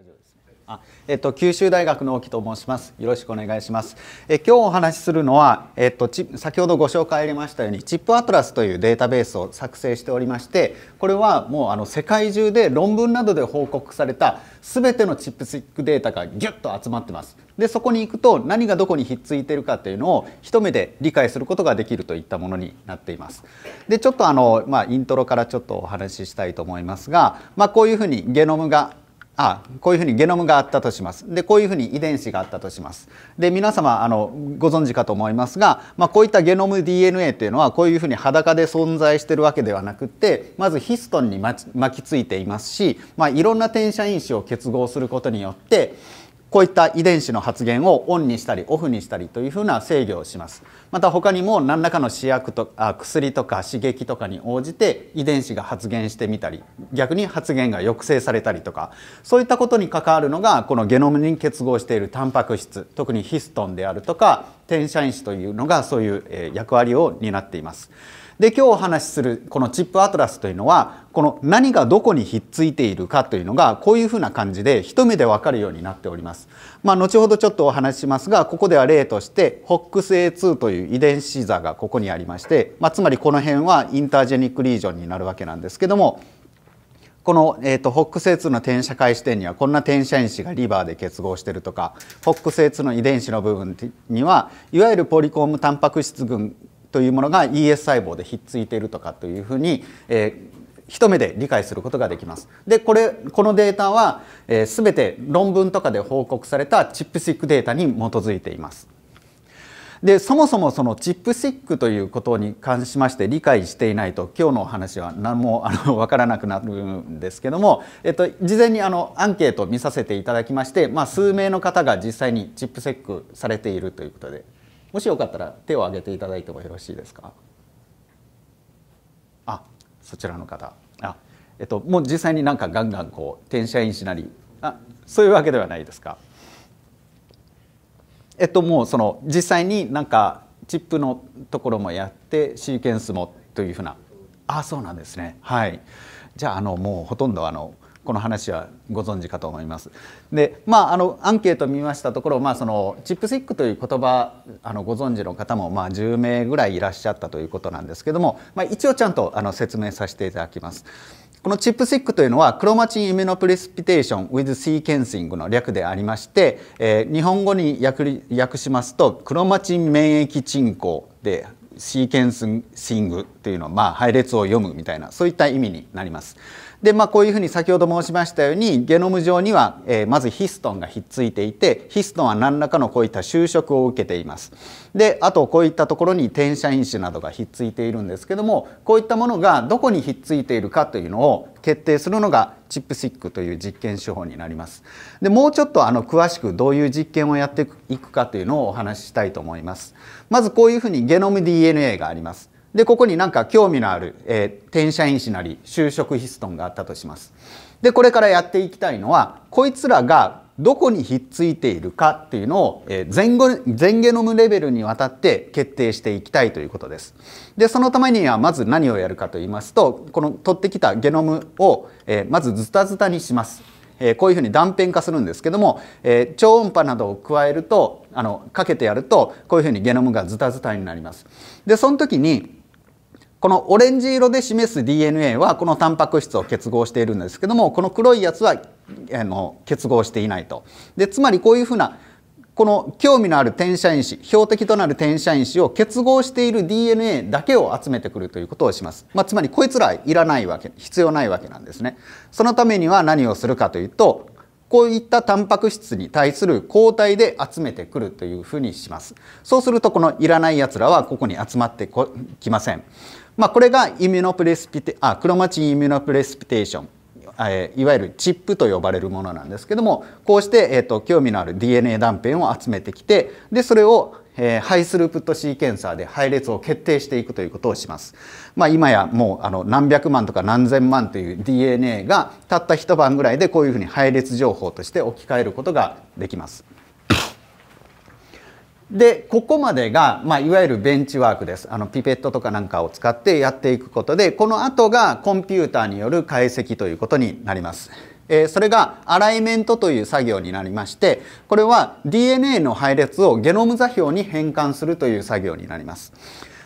大丈夫ですね。あ、えっと九州大学の沖と申します。よろしくお願いします。え今日お話しするのは、えっと先ほどご紹介ありましたように、チップアトラスというデータベースを作成しておりまして、これはもうあの世界中で論文などで報告されたすべてのチップスティックデータがぎゅっと集まってます。でそこに行くと何がどこにひっついてるかというのを一目で理解することができるといったものになっています。でちょっとあのまあイントロからちょっとお話ししたいと思いますが、まあこういうふうにゲノムがあこういうふうにゲノムがあったとしますでこういうふうに遺伝子があったとしますで皆様あのご存知かと思いますが、まあ、こういったゲノム DNA というのはこういうふうに裸で存在してるわけではなくてまずヒストンに巻きついていますし、まあ、いろんな転写因子を結合することによってこういった遺伝子の発現をオンにしたりオフにしたりというふうな制御をしますまた他にも何らかの試薬とあ薬とか刺激とかに応じて遺伝子が発現してみたり逆に発現が抑制されたりとかそういったことに関わるのがこのゲノムに結合しているタンパク質特にヒストンであるとか転写因子というのがそういう役割を担っています。で今日お話しするこのチップアトラスというのはこの何がどこにひっついているかというのがこういうふうな感じで一目で分かるようになっております。まあ、後ほどちょっとお話ししますがここでは例として HOXA2 という遺伝子座がここにありまして、まあ、つまりこの辺はインタージェニックリージョンになるわけなんですけどもこの、えーと、HOXA2 の転写開始点にはこんな転写因子がリバーで結合してるとか HOXA2 の遺伝子の部分にはいわゆるポリコームタンパク質群というものが ES 細胞でひっついているとかというふうに、えー、一目で理解することができます。で、これ、このデータは、えー、全て論文とかで報告されたチップシックデータに基づいています。で、そもそもそのチップシックということに関しまして理解していないと、今日のお話は何もあの分からなくなるんですけども、えっと、事前にあのアンケートを見させていただきまして、まあ、数名の方が実際にチップシックされているということで。もしよかったら手を挙げていただいてもよろしいですかあそちらの方あ、えっと、もう実際になんかガンガンこう転写印子なりあそういうわけではないですかえっともうその実際になんかチップのところもやってシーケンスもというふうなあそうなんですねはいじゃああのもうほとんどあのこの話はご存知かと思います。でまあ、あのアンケートを見ましたところ、まあ、そのチップスイックという言葉あのご存知の方もまあ10名ぐらいいらっしゃったということなんですけども、まあ、一応ちゃんとあの説明させていただきます。このチップスイックというのはクロマチン・イメノプレスピテーション・ウィズ・シーケンシングの略でありまして、えー、日本語に訳訳しますとクロマチン免疫鎮降でシーケンシングというのは、まあ、配列を読むみたいなそういった意味になります。で、まあ、こういうふうに先ほど申しましたようにゲノム上には、えー、まずヒストンがひっついていてヒストンは何らかのこういった就職を受けています。であとこういったところに転写因子などがひっついているんですけどもこういったものがどこにひっついているかというのを決定するのがチップシックという実験手法になります。でもうちょっとあの詳しくどういう実験をやっていくかというのをお話ししたいと思います。まずこういうふうにゲノム DNA があります。でここになんか興味のある、えー、転社因子なり就職ヒストンがあったとします。でこれからやっていきたいのはこいつらがどこにひっついているかっていうのを前後前ゲノムレベルにわたって決定していきたいということです。でそのためにはまず何をやるかと言いますとこの取ってきたゲノムをまずズタズタにします。こういうふうに断片化するんですけども超音波などを加えるとあのかけてやるとこういうふうにゲノムがズタズタになります。でその時にこのオレンジ色で示す DNA はこのタンパク質を結合しているんですけどもこの黒いやつはあの結合していないと。でつまりこういうふうなこの興味のある転写因子標的となる転写因子を結合している DNA だけを集めてくるということをします、まあ、つまりこいつらいらないわけ必要ないわけなんですねそのためには何をするかというとこういったタンパク質に対する抗体で集めてくるというふうにしますそうするとこのいらないやつらはここに集まってきませんまあ、これがイミュノプレスピテあクロマチンイミュノプレスピテーションいわゆるチップと呼ばれるものなんですけどもこうして、えーと、と興味のある DNA 断片を集めてきてでそれを、えー、ハイスループットシーケンサーで配列を決定していくということをします。まあ、今やもうあの何百万とか何千万という DNA がたった一晩ぐらいでこういうふうに配列情報として置き換えることができます。でここまでが、まあ、いわゆるベンチワークですあのピペットとかなんかを使ってやっていくことでこの後がコンピューターによる解析ということになります。えそれがアライメントという作業になりましてこれは DNA の配列をゲノム座標に変換するという作業になります。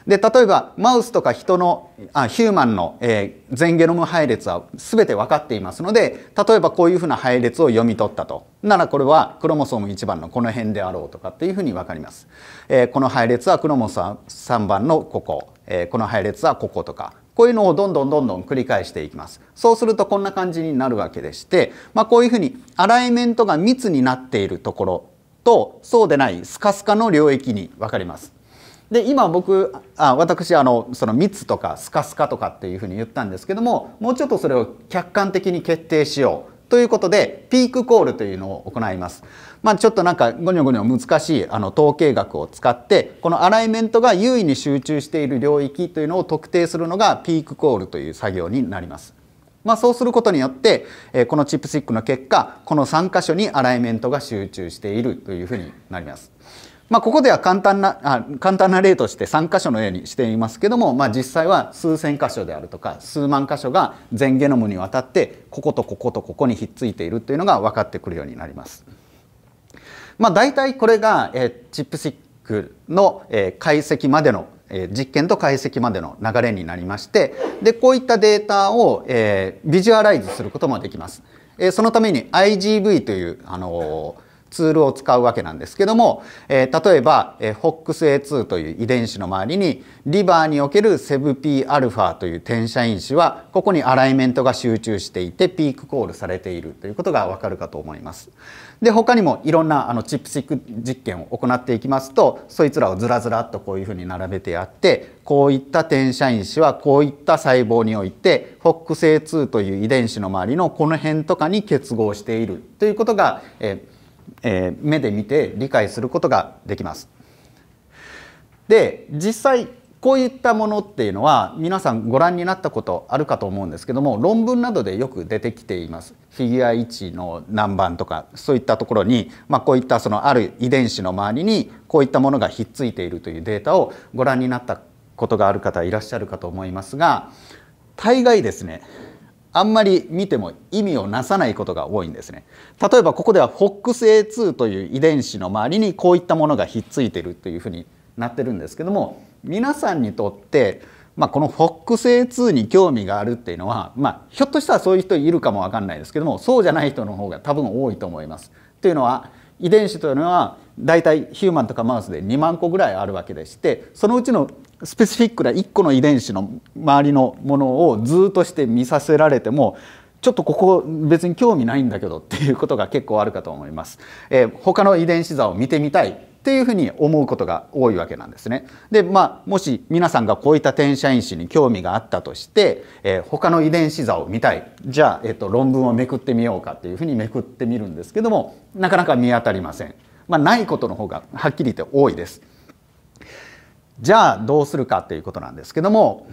で例えばマウスとか人のあヒューマンの、えー、全ゲノム配列は全て分かっていますので例えばこういうふうな配列を読み取ったとならこれはクロモソーム1番のこの辺であろうとかっていうふうに分かります、えー、この配列はクロモソーム3番のここ、えー、この配列はこことかこういうのをどんどんどんどん繰り返していきます。そうするとこんな感じになるわけでして、まあ、こういうふうにアライメントが密になっているところとそうでないスカスカの領域に分かります。で今僕あ私あのその密とかスカスカとかっていうふうに言ったんですけどももうちょっとそれを客観的に決定しようということでピークコールというのを行います、まあ、ちょっとなんかごにょごにょ難しいあの統計学を使ってこのアライメントが優位に集中している領域というのを特定するのがピークコールという作業になります。まあ、そうすることによって、えこのチップスティックの結果この3箇所にアライメントが集中しているというふうになります。まあ、ここでは簡単なあ簡単な例として3箇所のようにしていますけども、まあ、実際は数千箇所であるとか数万箇所が全ゲノムにわたってこことこことここにひっついているというのが分かってくるようになります。まあ、大体これが、えチップシックの、え解析までの、え実験と解析までの流れになりましてでこういったデータを、えビジュアライズすることもできます。えそのために IGV という、あのツールを使うわけなんですけども、えー、例えば、えー、FOXA2 という遺伝子の周りにリバーにおける 7Pα という転写因子はここにアライメントが集中していてピークコールされているということがわかるかと思います。で他にもいろんなあのチップシック実験を行っていきますとそいつらをずらずらっとこういうふうに並べてやってこういった転写因子はこういった細胞において FOXA2 という遺伝子の周りのこの辺とかに結合しているということが、えーえー、目で見て理解することができます。で実際こういったものっていうのは皆さんご覧になったことあるかと思うんですけども論文などでよく出てきていますフィギュア1の何番とかそういったところに、まあ、こういったそのある遺伝子の周りにこういったものがひっついているというデータをご覧になったことがある方いらっしゃるかと思いますが大概ですねあんまり見ても意味をなさないことが多いんですね例えばここでは FOXA2 という遺伝子の周りにこういったものがひっついてるというふうになってるんですけども皆さんにとってまあ、この FOXA2 に興味があるっていうのは、まあ、ひょっとしたらそういう人いるかもわかんないですけどもそうじゃない人の方が多分多いと思います。というのは遺伝子というのはだいたいヒューマンとかマウスで2万個ぐらいあるわけでしてそのうちのスペシフィックな1個の遺伝子の周りのものをずっとして見させられてもちょっとここ別に興味ないんだけどっていうことが結構あるかと思います。えー、他の遺伝子座を見てみたいっていうふうに思うことが多いわけなんですね。で、まあ、もし皆さんがこういった転写因子に興味があったとして、えー、他の遺伝子座を見たい。じゃあ、えっ、ー、と、論文をめくってみようかっていうふうにめくってみるんですけども、なかなか見当たりません。まあ、ないことの方がはっきり言って多いです。じゃあどうするかということなんですけども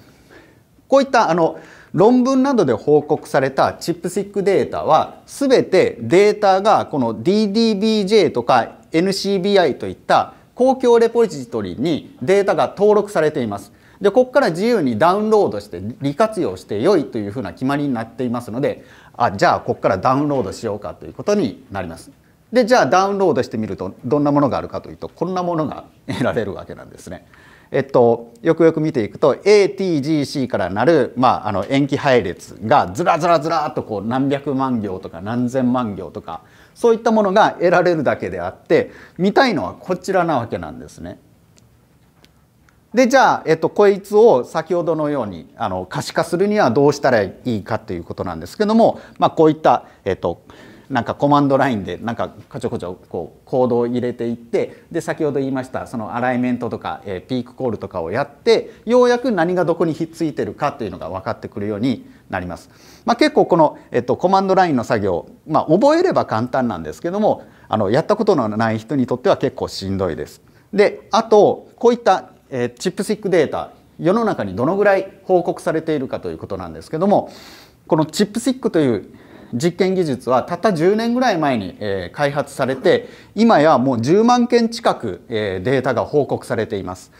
こういったあの論文などで報告されたチップシックデータは全てデータがこの DDBJ とか NCBI といった公共レポジトリにデータが登録されています。でここから自由にダウンロードして利活用して良いというふうな決まりになっていますのであじゃあここからダウンロードしようかということになります。でじゃあダウンロードしてみるとどんなものがあるかというとこんなものが得られるわけなんですね。えっと、よくよく見ていくと ATGC からなる、まあ、あの塩基配列がずらずらずらっとこう何百万行とか何千万行とかそういったものが得られるだけであって見たいのはこちらなわけなんですね。でじゃあ、えっと、こいつを先ほどのようにあの可視化するにはどうしたらいいかということなんですけども、まあ、こういった、えっと、なんかコマンドラインでなんかこちょこちょこうコードを入れていってで先ほど言いましたそのアライメントとか、えピークコールとかをやってようやく何がどこにひっついてるかというのが分かってくるようになります。まあ、結構この、えっと、コマンドラインの作業、まあ、覚えれば簡単なんですけどもあのやったことのない人にとっては結構しんどいです。であとこういった、えチップスックデータ世の中にどのぐらい報告されているかということなんですけどもこのチップスックという実験技術はたった10年ぐらい前に、え開発されて今やもう10万件近く、えデータが報告されています。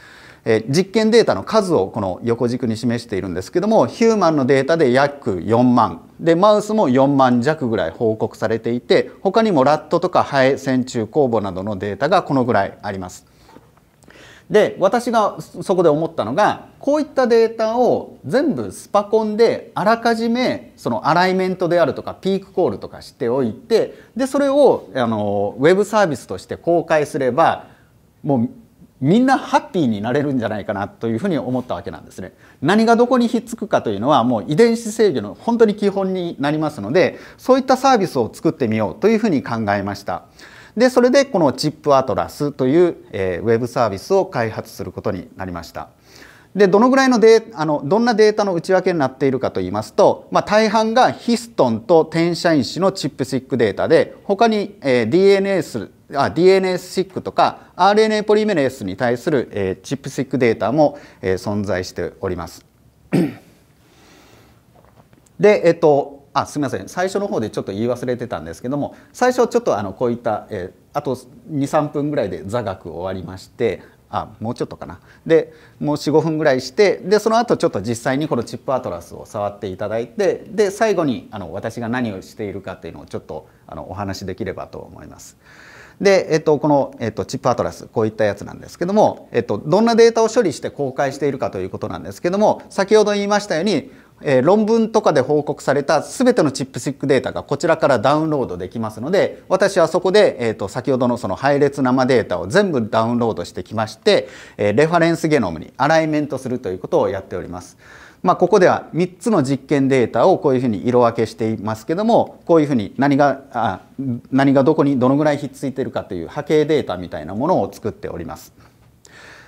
え実験データの数をこの横軸に示しているんですけどもヒューマンのデータで約4万でマウスも4万弱ぐらい報告されていて他にもラットとかハエ線虫酵母などのデータがこのぐらいあります。で私がそこで思ったのがこういったデータを全部スパコンであらかじめそのアライメントであるとかピークコールとかしておいてでそれをあのウェブサービスとして公開すればもうみんなハッピーになれるんじゃないかなというふに思ったわけなんですね。何がどこにひっつくかというのはもう遺伝子制御の本当に基本になりますのでそういったサービスを作ってみようというふうに考えました。でそれでこのチップアトラスという、えウェブサービスを開発することになりました。でどのぐらいのあのどんなデータの内訳になっているかといいますと、まあ、大半がヒストンと転写因子のチップシックデータで他に、え DNS あ DNS シックとか RNA ポリメレースに対する、えチップシックデータも、え存在しております。で、えっと、あすみません最初の方でちょっと言い忘れてたんですけども最初ちょっとあのこういった、えー、あと23分ぐらいで座学終わりましてあもうちょっとかなでもう45分ぐらいしてでその後ちょっと実際にこのチップアトラスを触っていただいてで最後にあの私が何をしているかっていうのをちょっとあのお話しできればと思います。で、えっと、この、えっと、チップアトラスこういったやつなんですけども、えっと、どんなデータを処理して公開しているかということなんですけども先ほど言いましたようにえー、論文とかで報告された全てのチップシックデータがこちらからダウンロードできますので私はそこで、えーと、先ほどのその配列生データを全部ダウンロードしてきまして、えー、レファレンスゲノムにアライメントするということをやっております。まあ、ここでは3つの実験データをこういうふうに色分けしていますけどもこういうふうに何があ何がどこにどのぐらいひっついてるかという波形データみたいなものを作っております。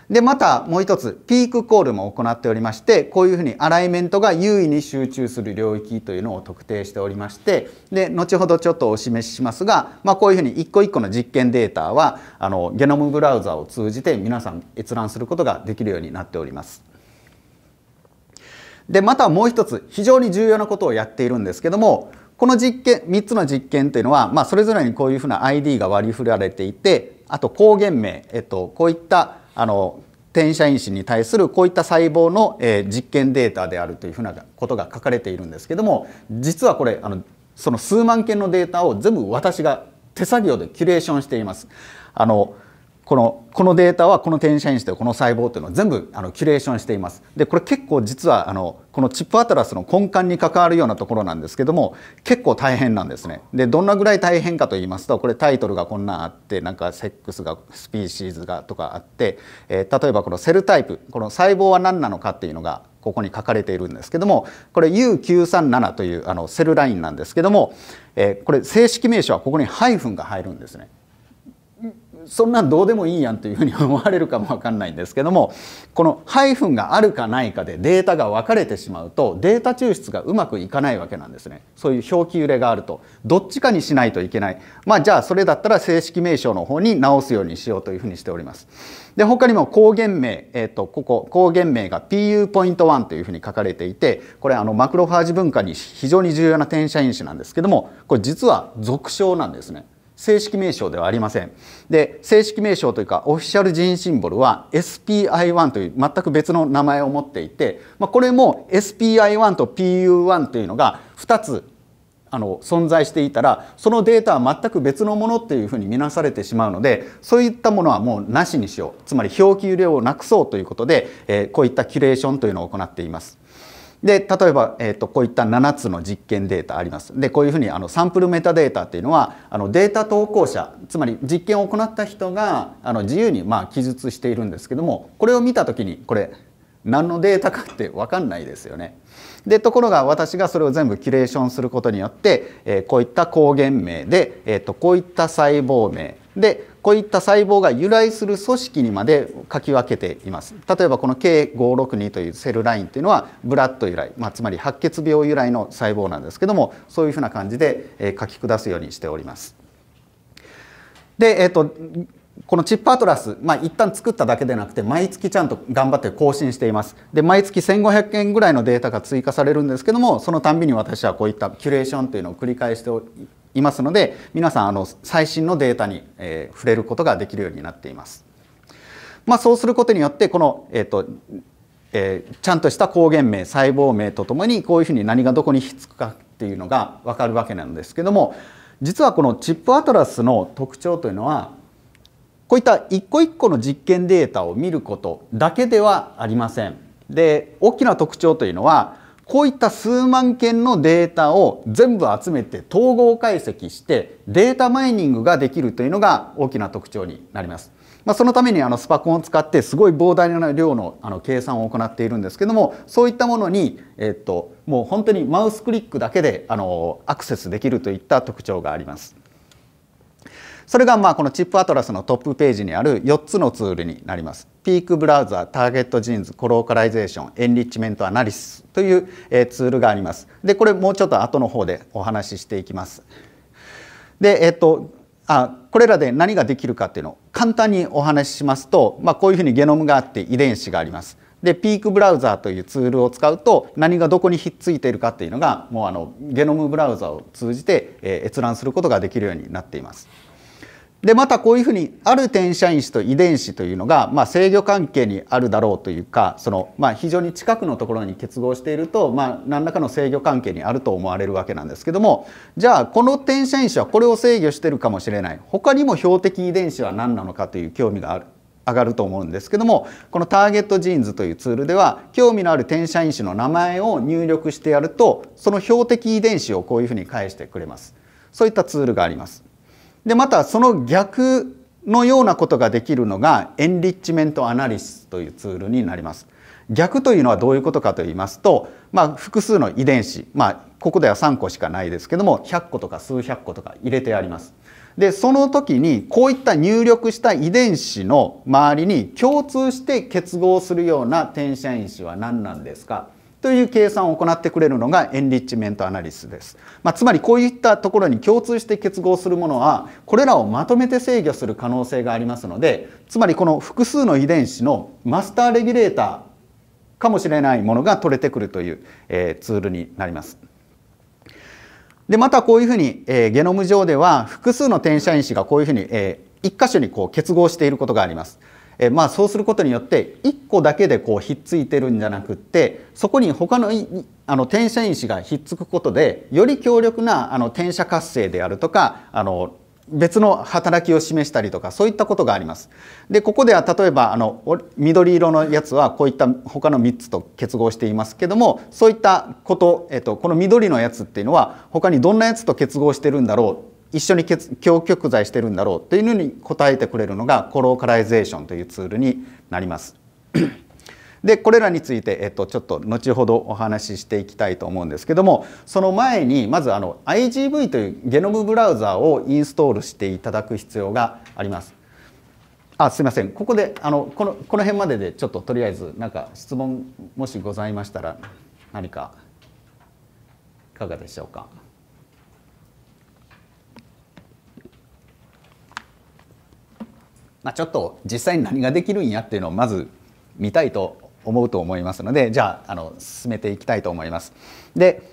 でまたもう一つピークコールも行っておりましてこういうふうにアライメントが優位に集中する領域というのを特定しておりましてで後ほどちょっとお示ししますが、まあ、こういうふうに一個一個の実験データはあのゲノムブラウザを通じて皆さん閲覧することができるようになっております。でまたもう一つ非常に重要なことをやっているんですけどもこの実験3つの実験というのは、まあ、それぞれにこういうふうな ID が割り振られていてあと抗原名、えっと、こういったあの転写因子に対するこういった細胞の、えー、実験データであるというふうなことが書かれているんですけども実はこれあのその数万件のデータを全部私が手作業でキュレーションしています。あのこのこのデータはこの転写因子とこの細胞というのを全部あのキュレーションしています。でこれ結構実はあのこのチップアトラスの根幹に関わるようなところなんですけども結構大変なんですね。でどんなぐらい大変かと言いますとこれタイトルがこんなんあってなんかセックスがスピーシーズがとかあって、えー、例えばこのセルタイプこの細胞は何なのかっていうのがここに書かれているんですけどもこれ U937 というあのセルラインなんですけども、えー、これ正式名称はここにハイフンが入るんですね。そんなんどうでもいいやんというふうに思われるかもわかんないんですけどもこのハイフンがあるかないかでデータが分かれてしまうとデータ抽出がうまくいかないわけなんですねそういう表記揺れがあるとどっちかにしないといけないまあじゃあそれだったら正式名称の方に直すようにしようというふうにしておりますで他にも抗原名、えーと、ここ抗原名が PU.1 というふうに書かれていてこれあのマクロファージ文化に非常に重要な転写因子なんですけどもこれ実は俗称なんですね正式名称ではありませんで正式名称というかオフィシャル人シンボルは SPI1 という全く別の名前を持っていて、まあ、これも SPI1 と PU1 というのが2つあの存在していたらそのデータは全く別のものっていうふうに見なされてしまうのでそういったものはもうなしにしようつまり表記量をなくそうということで、えー、こういったキュレーションというのを行っています。で例えば、えーと、こういった7つの実験データありますでこういうふうにあのサンプルメタデータっていうのはあのデータ投稿者つまり実験を行った人があの自由にまあ記述しているんですけどもこれを見た時にこれ何のデータかって分かんないですよね。でところが私がそれを全部キュレーションすることによって、えー、こういった抗原名で、えーとこういった細胞名でこういった細胞が由来する組織にまで書き分けています例えばこの K562 というセルラインというのはブラッド由来、まあ、つまり白血病由来の細胞なんですけどもそういうふうな感じで書き下すようにしております。で、えっとこのチップアトラス、まあ、一旦作っただけでなくて毎月ちゃんと頑張って更新していますで毎月1500件ぐらいのデータが追加されるんですけどもそのたんびに私はこういったキュレーションというのを繰り返していますので皆さんあの最新のデータに、えー、触れることができるようになっています。まあ、そうすることによってこの、えーとえー、ちゃんとした抗原名細胞名とともにこういうふうに何がどこにひっつくかっていうのが分かるわけなんですけども実はこのチップアトラスの特徴というのはこういった一個一個の実験データを見ることだけではありません。で大きな特徴というのはこういった数万件のデータを全部集めて統合解析してデータマイニングができるというのが大きな特徴になります。まあ、そのためにあのスパコンを使ってすごい膨大な量のあの計算を行っているんですけどもそういったものに、えっと、もう本当にマウスクリックだけであのアクセスできるといった特徴があります。それがまあこのチップアトラスのトップページにある4つのツールになります。ピークブラウザターゲットジーンズ、コローカライゼーション、エンリッチメントアナリスというツールがあります。で、これもうちょっと後の方でお話ししていきます。で、えっと、あこれらで何ができるかっていうのを簡単にお話ししますと、まあ、こういうふうにゲノムがあって遺伝子があります。でピークブラウザーというツールを使うと何がどこにひっついているかっていうのがもうあのゲノムブラウザを通じて閲覧することができるようになっています。でまたこういうふうにある転写因子と遺伝子というのが、まあ、制御関係にあるだろうというかその、まあ、非常に近くのところに結合していると、まあ、何らかの制御関係にあると思われるわけなんですけどもじゃあこの転写因子はこれを制御してるかもしれない他にも標的遺伝子は何なのかという興味がある上がると思うんですけどもこのターゲットジーンズというツールでは興味のある転写因子の名前を入力してやるとその標的遺伝子をこういうふうに返してくれますそういったツールがありますでまたその逆のようなことができるのがエンリッチメントアナリスというツールになります。逆というのはどういうことかと言いますと、まあ、複数の遺伝子、まあ、ここでは3個しかないですけども100個とか数百個とか入れてあります。でその時にこういった入力した遺伝子の周りに共通して結合するような転写因子は何なんですかという計算を行ってくれるのがエンリッチメントアナリスです、まあ、つまりこういったところに共通して結合するものはこれらをまとめて制御する可能性がありますのでつまりこの複数の遺伝子のマスターレギュレーターかもしれないものが取れてくるという、えー、ツールになります。でまたこういうふうに、えー、ゲノム上では複数の転写因子がこういうふうに、えー、1箇所にこう結合していることがあります。えまあ、そうすることによって1個だけでこうひっついてるんじゃなくってそこに他のあの転写因子がひっつくことでより強力なあの転写活性であるとかあの別の働きを示したりとかそういったことがあります。でここでは例えばあの緑色のやつはこういった他の3つと結合していますけどもそういったこと、えっと、この緑のやつっていうのは他にどんなやつと結合してるんだろう一緒に強極在してるんだろうというのに答えてくれるのがコローカライゼーションというツールになります。でこれらについて、えっと、ちょっと後ほどお話ししていきたいと思うんですけどもその前にまずあの IGV というゲノムブラウザーをインストールしていただく必要があります。あすいませんここであのこのこの辺まででちょっととりあえずなんか質問もしございましたら何かいかがでしょうか。まあ、ちょっと実際に何ができるんやっていうのをまず見たいと思うと思いますのでじゃああの進めていきたいと思います。で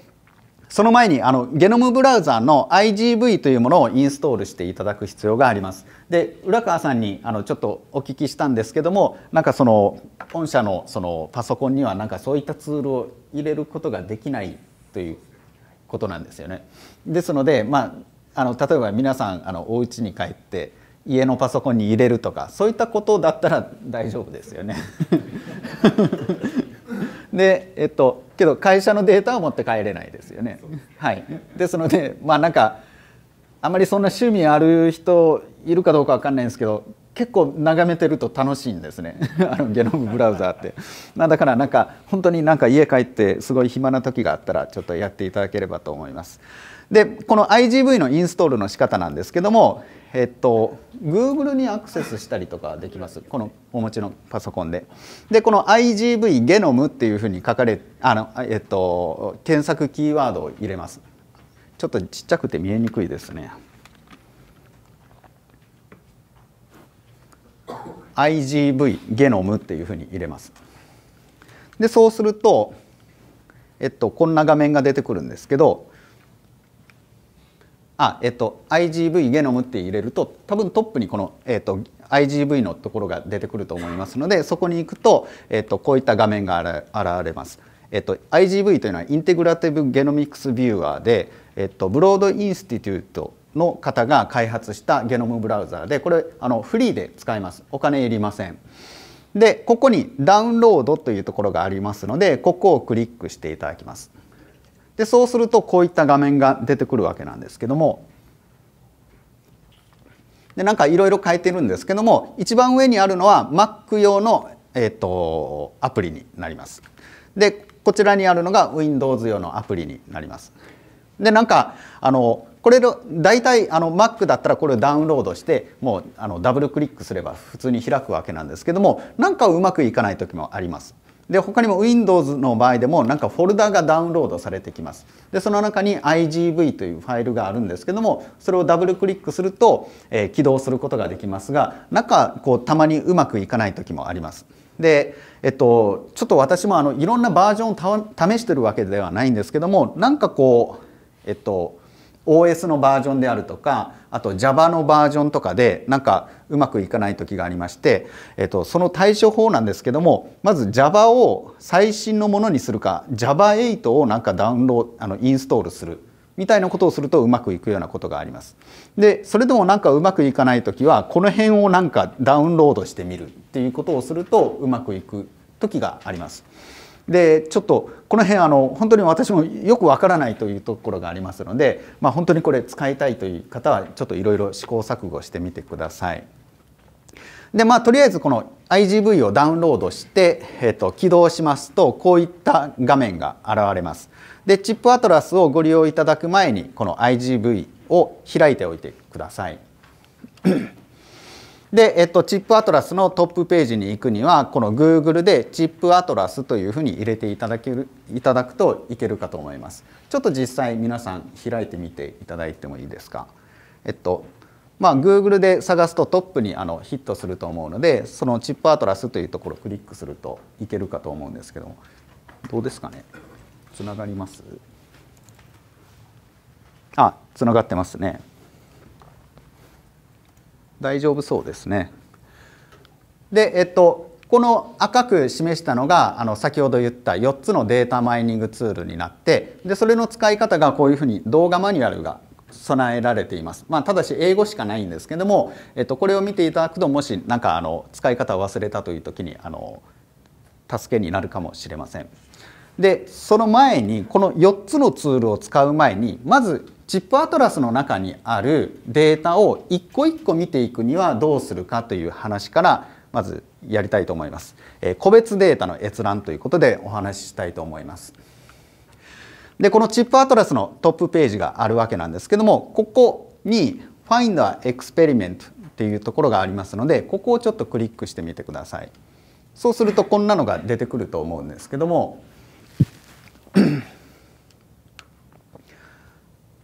その前にあのゲノムブラウザーの IGV というものをインストールしていただく必要があります。で浦川さんにあのちょっとお聞きしたんですけどもなんかその本社のそのパソコンにはなんかそういったツールを入れることができないということなんですよね。ですので、まあ、あの例えば皆さんあのお家に帰って家のパソコンに入れるとかそういったことだったら大丈夫ですよね でえっとけど会社のデータを持って帰れないですよね。はい、ですのでまあなんかあまりそんな趣味ある人いるかどうかわかんないんですけど結構眺めてると楽しいんですね あのゲノムブラウザーって。なんだからなんか本当になんか家帰ってすごい暇な時があったらちょっとやっていただければと思います。でこの IGV のインストールの仕方なんですけども、えっと、Google にアクセスしたりとかできますこのお持ちのパソコンで。でこの IGV ゲノムっていうふうに書かれあの、えっと、検索キーワードを入れます。ちょっとちっちゃくて見えにくいですね。IGV ゲノムっていうふうに入れます。でそうすると、えっと、こんな画面が出てくるんですけどあ、えっと、IgV ゲノムって入れると多分トップにこの、えっと、IgV のところが出てくると思いますのでそこに行くと、えっと、こういった画面が現れます。えっと、IgV というのはインテグラティブ・ゲノミクス・ビューアーで、えっと、ブロード・インスティテュートの方が開発したゲノムブラウザーでこれあのフリーで使えますお金いりませんでここにダウンロードというところがありますのでここをクリックしていただきますでそうするとこういった画面が出てくるわけなんですけどもでなんかいろいろ変えてるんですけども一番上にあるのは Mac 用の、えーと、アプリになります。でこちらにあるのが Windows 用のアプリになります。でなんかあのこれ大体あの Mac だったらこれをダウンロードしてもうあのダブルクリックすれば普通に開くわけなんですけどもなんかうまくいかない時もあります。で他にも Windows の場合でもなんかフォルダがダウンロードされてきますでその中に IGV というファイルがあるんですけどもそれをダブルクリックすると、えー、起動することができますが中こうたまにうまくいかない時もありますで、えっと、ちょっと私もあのいろんなバージョンを試してるわけではないんですけどもなんかこうえっと OS のバージョンであるとかあと Java のバージョンとかでなんかうまくいかない時がありまして、えっと、その対処法なんですけどもまず Java を最新のものにするか Java8 をなんかダウンロードあのインストールするみたいなことをするとうまくいくようなことがあります。でそれでもなんかうまくいかない時はこの辺をなんかダウンロードしてみるっていうことをするとうまくいく時があります。でちょっとこの辺あの本当に私もよくわからないというところがありますので、まあ、本当にこれ使いたいという方はちょっといろいろ試行錯誤してみてください。でまあ、とりあえずこの IGV をダウンロードして、えーと、と起動しますとこういった画面が現れます。でチップアトラスをご利用いただく前にこの IGV を開いておいてください。で、えっと、チップアトラスのトップページに行くにはこの Google でチップアトラスというふうに入れていただけるいただくといけるかと思いますちょっと実際皆さん開いてみていただいてもいいですかえっとまあ Google で探すとトップにあのヒットすると思うのでそのチップアトラスというところをクリックするといけるかと思うんですけどもどうですかねつながりますあつながってますね大丈夫そうですね。で、えっと、この赤く示したのがあの先ほど言った4つのデータマイニングツールになってでそれの使い方がこういうふうに動画マニュアルが備えられています、まあ、ただし英語しかないんですけども、えっと、これを見ていただくともし何かあの使い方を忘れたという時にあの助けになるかもしれません。でその前にこの4つのツールを使う前にまずチップアトラスの中にあるデータを一個一個見ていくにはどうするかという話からまずやりたいと思います、え個別データの閲覧ということでお話ししたいと思いますでこのチップアトラスのトップページがあるわけなんですけどもここに Find Experiment っていうところがありますのでここをちょっとクリックしてみてくださいそうするとこんなのが出てくると思うんですけども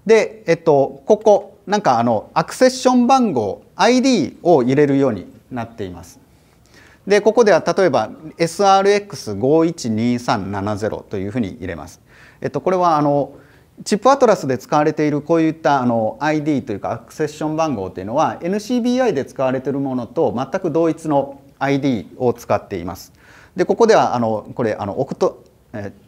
で、えっと、ここなんかあのアクセッション番号 ID を入れるようになっています。でここでは例えば SRX512370 というふうに入れます。えっと、これはあのチップアトラスで使われているこういったあの ID というかアクセッション番号というのは NCBI で使われているものと全く同一の ID を使っています。でここではあのこれあのオクト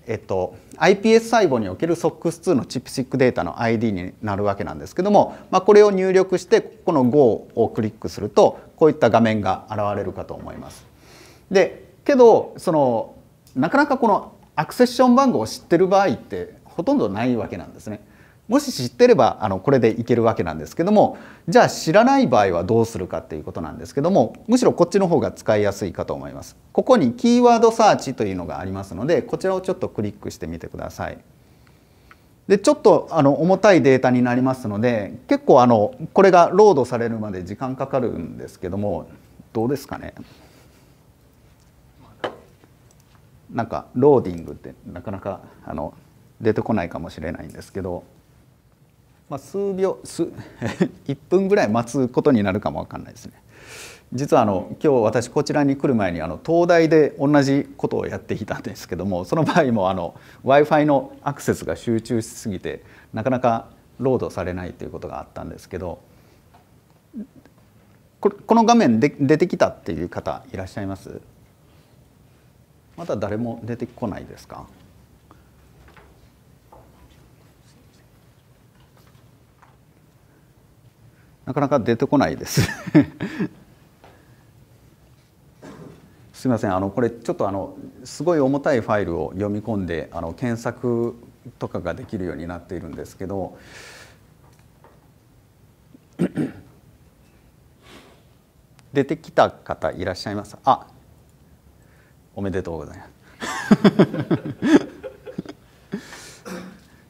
えっと、iPS 細胞における SOX2 のチップシックデータの ID になるわけなんですけども、まあ、これを入力してここの Go をクリックするとこういった画面が現れるかと思います。でけどそのなかなかこのアクセッション番号を知ってる場合ってほとんどないわけなんですね。もし知ってればあのこれでいけるわけなんですけどもじゃあ知らない場合はどうするかっていうことなんですけどもむしろこっちの方が使いやすいかと思いますここにキーワードサーチというのがありますのでこちらをちょっとクリックしてみてくださいでちょっとあの重たいデータになりますので結構あのこれがロードされるまで時間かかるんですけどもどうですかねなんかローディングってなかなかあの出てこないかもしれないんですけどまあ、数秒数1 分ぐらい待つことになるかも分かんないですね。実はあの今日私こちらに来る前にあの東大で同じことをやっていたんですけどもその場合も w i f i のアクセスが集中しすぎてなかなかロードされないということがあったんですけどこの画面で出てきたっていう方いらっしゃいますまだ誰も出てこないですかなかなか出てこないです すみませんあのこれちょっとあのすごい重たいファイルを読み込んであの検索とかができるようになっているんですけど 出てきた方いらっしゃいますあおめでとうございます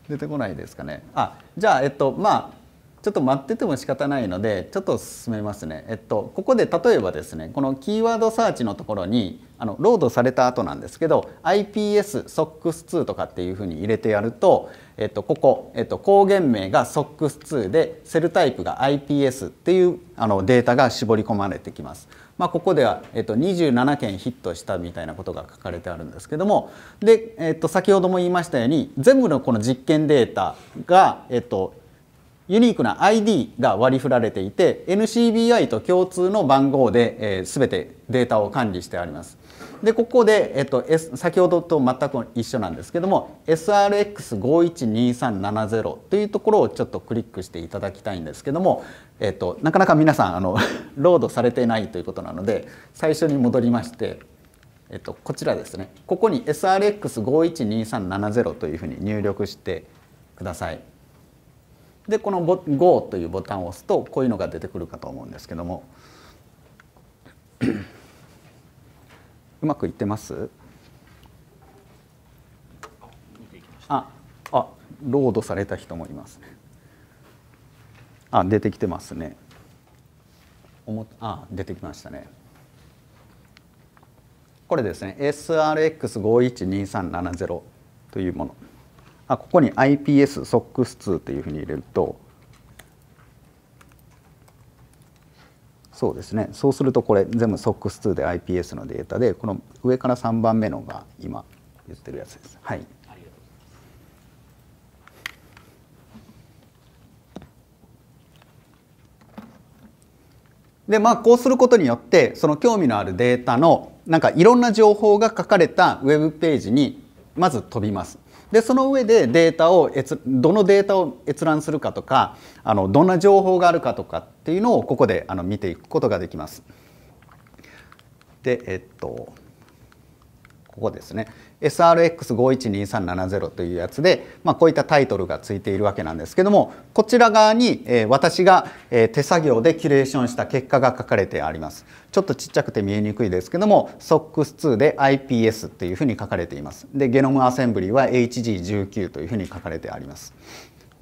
出てこないですかねあじゃあえっとまあちょっと待ってても仕方ないのでちょっと進めますね。えっとここで例えばですねこのキーワードサーチのところにあのロードされた後なんですけど IPSSOX2 とかっていうふうに入れてやると、えっと、ここ、えっと、光源名が SOX2 でセルタイプが iPS っていうあのデータが絞り込まれてきます。まあ、ここでは、えっと、27件ヒットしたみたいなことが書かれてあるんですけどもで、えっと、先ほども言いましたように全部のこの実験データが、えっと、ユニークな ID が割り振られていて NCBI と共通の番号で、えー、全てデータを管理してあります。でここで、えっと、S、先ほどと全く一緒なんですけども SRX512370 というところをちょっとクリックしていただきたいんですけども、えっと、なかなか皆さんあの ロードされてないということなので最初に戻りまして、えっと、こちらですねここに SRX512370 というふうに入力してください。でこの Go というボタンを押すとこういうのが出てくるかと思うんですけども うまくいってますああロードされた人もいますねあ出てきてますねおもあ出てきましたねこれですね SRX512370 というものあここに IPSSOX2 というふうに入れるとそうですねそうするとこれ全部 SOX2 で IPS のデータでこの上から3番目のが今言ってるやつです。はいでまあこうすることによってその興味のあるデータのなんかいろんな情報が書かれたウェブページにまず飛びます。でその上でデータをどのデータを閲覧するかとかあのどんな情報があるかとかっていうのをここであの見ていくことができます。でえっとここですね SRX512370 というやつで、まあ、こういったタイトルがついているわけなんですけどもこちら側に、え私が、え手作業でキュレーションした結果が書かれてありますちょっとちっちゃくて見えにくいですけども SOX2 で IPS というふうに書かれていますでゲノムアセンブリーは HG19 というふうに書かれてあります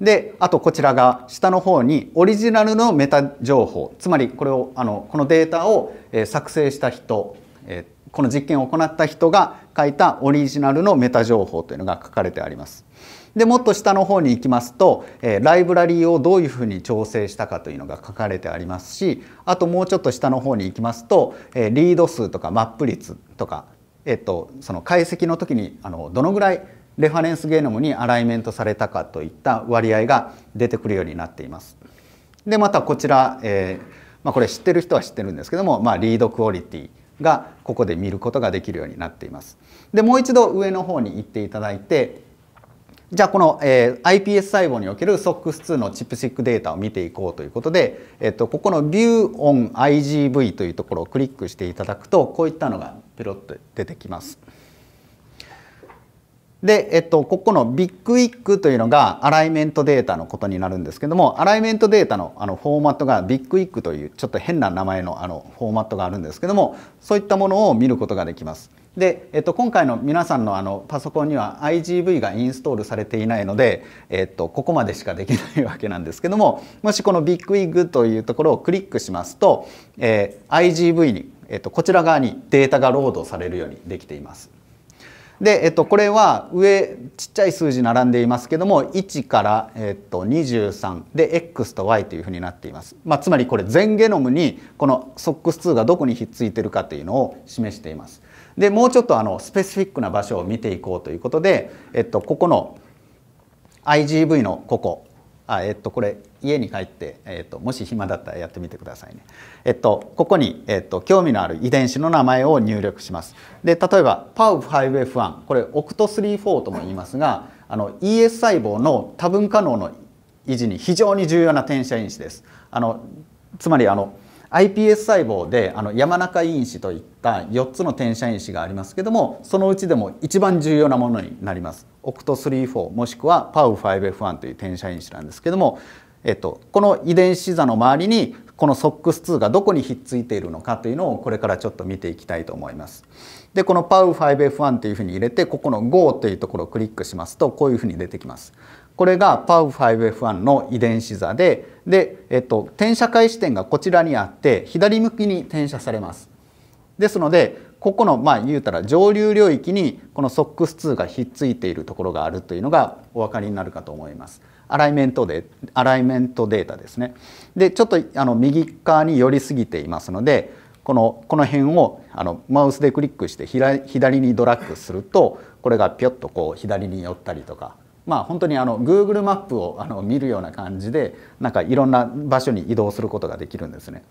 であとこちらが下の方にオリジナルのメタ情報つまりこれをあのこのデータを、え作成した人、えこの実験を行った人が書いたオリジナルのメタ情報というのが書かれてあります。でもっと下の方に行きますと、えライブラリーをどういうふうに調整したかというのが書かれてありますしあともうちょっと下の方に行きますと、えリード数とかマップ率とか、えっと、その解析の時にあのどのぐらいレファレンスゲノムにアライメントされたかといった割合が出てくるようになっています。でまたこちら、えー、まあ、これ知ってる人は知ってるんですけども、まあ、リードクオリティがここで見ることができるようになっています。でもう一度上の方に行っていただいてじゃあこの、えー、iPS 細胞における SOX2 のチップシックデータを見ていこうということで、えっと、ここの ViewOnIGV というところをクリックしていただくとこういったのがピロッと出てきます。で、えっと、ここのビッグイックというのがアライメントデータのことになるんですけどもアライメントデータのあのフォーマットがビッグイックというちょっと変な名前のあのフォーマットがあるんですけどもそういったものを見ることができます。で、えっと、今回の皆さんのあのパソコンには IGV がインストールされていないので、えっと、ここまでしかできないわけなんですけどももしこのビッグイッグというところをクリックしますと、えー、IGV に、えっと、こちら側にデータがロードされるようにできています。で、えっと、これは上ちっちゃい数字並んでいますけども1から、えっと、23で X と Y というふうになっています、まあ、つまりこれ全ゲノムにこの SOX2 がどこにひっついてるかというのを示していますでもうちょっとあのスペシフィックな場所を見ていこうということで、えっと、ここの IGV のここあえっとこれ家に帰って、えっと、もし暇だったらやってみてくださいね。えっとここに、えっと、興味のある遺伝子の名前を入力します。で例えば PAU5F1 これオクト34とも言いますがあの ES 細胞の多分可能の維持に非常に重要な転写因子です。あのつまりあの iPS 細胞であの山中因子といった4つの転写因子がありますけどもそのうちでも一番重要なものになります OCT34 もしくは PAU5F1 という転写因子なんですけども、えっと、この遺伝子座の周りにこの SOX2 がどこにひっついているのかというのをこれからちょっと見ていきたいと思います。でこの PAU5F1 というふうに入れてここの GO というところをクリックしますとこういうふうに出てきます。これが PAV5F1 の遺伝子座でで、えっと、転写開始点がこちらにあって左向きに転写されます。ですのでここのまあ言うたら上流領域にこの SOX2 がひっついているところがあるというのがお分かりになるかと思います。アライメントでアライメントデータですね。でちょっとあの右側に寄りすぎていますのでこのこの辺をあのマウスでクリックして左にドラッグするとこれがぴょっとこう左に寄ったりとかまあ、本当にあの Google マップをあの見るような感じでなんかいろんな場所に移動することができるんですね。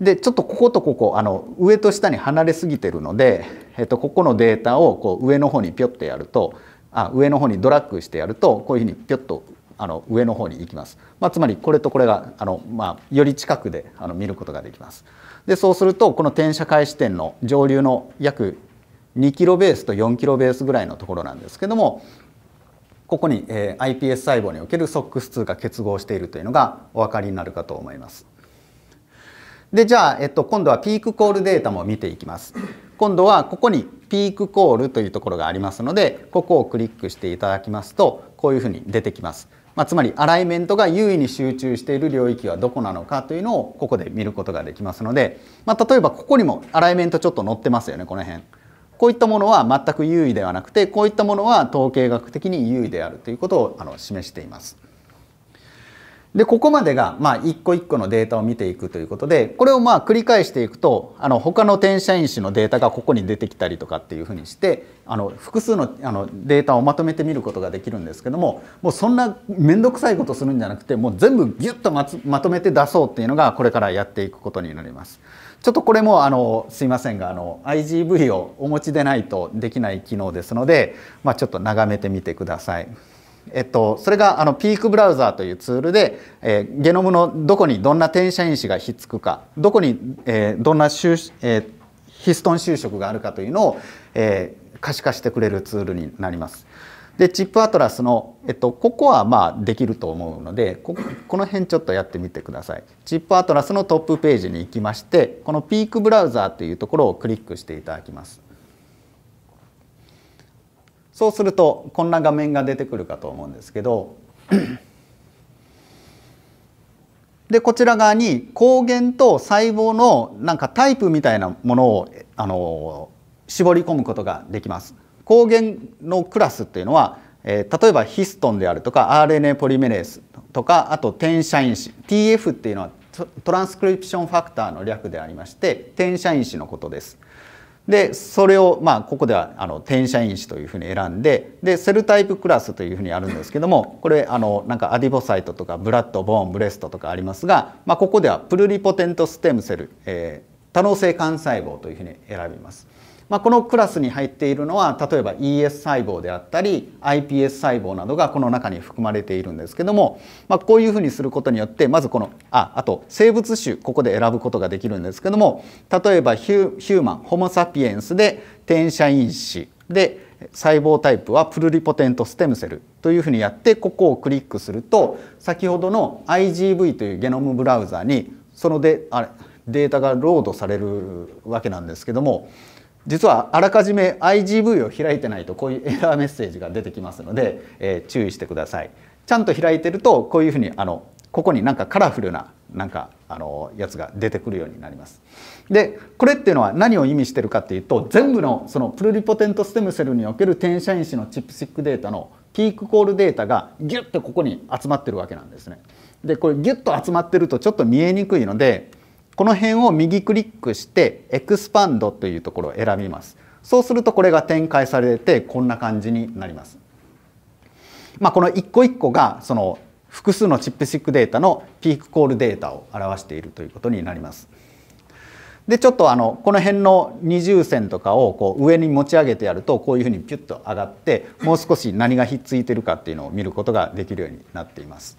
でちょっとこことここあの上と下に離れすぎてるので、えっと、ここのデータをこう上の方にピョッとやるとあ上の方にドラッグしてやるとこういうふうにピョッとあの上の方に行きます、まあ、つまりこれとこれがあの、まあ、より近くであの見ることができますでそうするとこの転写開始点の上流の約2キロベースと4キロベースぐらいのところなんですけどもここに iPS 細胞における SOX2 が結合しているというのがお分かりになるかと思います。でじゃあ、えっと、今度はピークコールデータも見ていきます。今度はここにピークコールというところがありますのでここをクリックしていただきますとこういうふうに出てきます。まあ、つまりアライメントが優位に集中している領域はどこなのかというのをここで見ることができますので、まあ、例えばここにもアライメントちょっと載ってますよねこの辺。こういったものは全く優位ではなくてこういったものは統計学的に優位であるということをあの示しています。でここまでが、まあ、一個一個のデータを見ていくということでこれをまあ繰り返していくとあの他の転写因子のデータがここに出てきたりとかっていうふうにしてあの複数のあのデータをまとめてみることができるんですけどももうそんな面倒くさいことするんじゃなくてもう全部ギュッとまとめて出そうっていうのがこれからやっていくことになります。ちょっとこれもあのすいませんがあの IGV をお持ちでないとできない機能ですので、まあ、ちょっと眺めてみてください。えっと、それがあのピークブラウザーというツールで、えー、ゲノムのどこにどんな転写因子がひっつくかどこに、えー、どんなえー、ヒストン収縮があるかというのを、えー、可視化してくれるツールになります。でチップアトラスの、えっと、ここはまあできると思うのでここの辺ちょっとやってみてくださいチップアトラスのトップページに行きましてこのピークブラウザーというところをクリックしていただきますそうするとこんな画面が出てくるかと思うんですけどでこちら側に抗原と細胞のなんかタイプみたいなものをあの絞り込むことができます。抗原のクラスっていうのは、えー、例えばヒストンであるとか RNA ポリメレースとかあと転写因子 TF っていうのはトランスクリプションファクターの略でありまして転写因子のことです。でそれを、まあ、ここではあの転写因子というふうに選んででセルタイプクラスというふうにあるんですけどもこれあのなんかアディポサイトとかブラッドボーンブレストとかありますが、まあ、ここではプルリポテントステムセル、えー、多能性幹細胞というふうに選びます。まあ、このクラスに入っているのは例えば ES 細胞であったり iPS 細胞などがこの中に含まれているんですけども、まあ、こういうふうにすることによってまずこのああと生物種ここで選ぶことができるんですけども例えばヒューマンホモ・サピエンスで転写因子で細胞タイプはプルリポテントステムセルというふうにやってここをクリックすると先ほどの IGV というゲノムブラウザにそのであれデータがロードされるわけなんですけども実はあらかじめ IGV を開いてないとこういうエラーメッセージが出てきますので、えー、注意してください。ちゃんと開いてるとこういうふうにあのここになんかカラフルななんかあのやつが出てくるようになります。でこれっていうのは何を意味してるかっていうと全部のそのプルリポテントステムセルにおける転写因子のチップシックデータのピークコールデータがギュッとここに集まってるわけなんですね。でこれギュッと集まってるとちょっと見えにくいのでこの辺を右クリックしてエクスパンドというところを選びます。そうするとこれが展開されてこんな感じになります。まあ、この一個一個がその複数のチップシックデータのピークコールデータを表しているということになります。でちょっとあのこの辺の二重線とかをこう上に持ち上げてやるとこういうふうにピュッと上がってもう少し何がひっついてるかっていうのを見ることができるようになっています。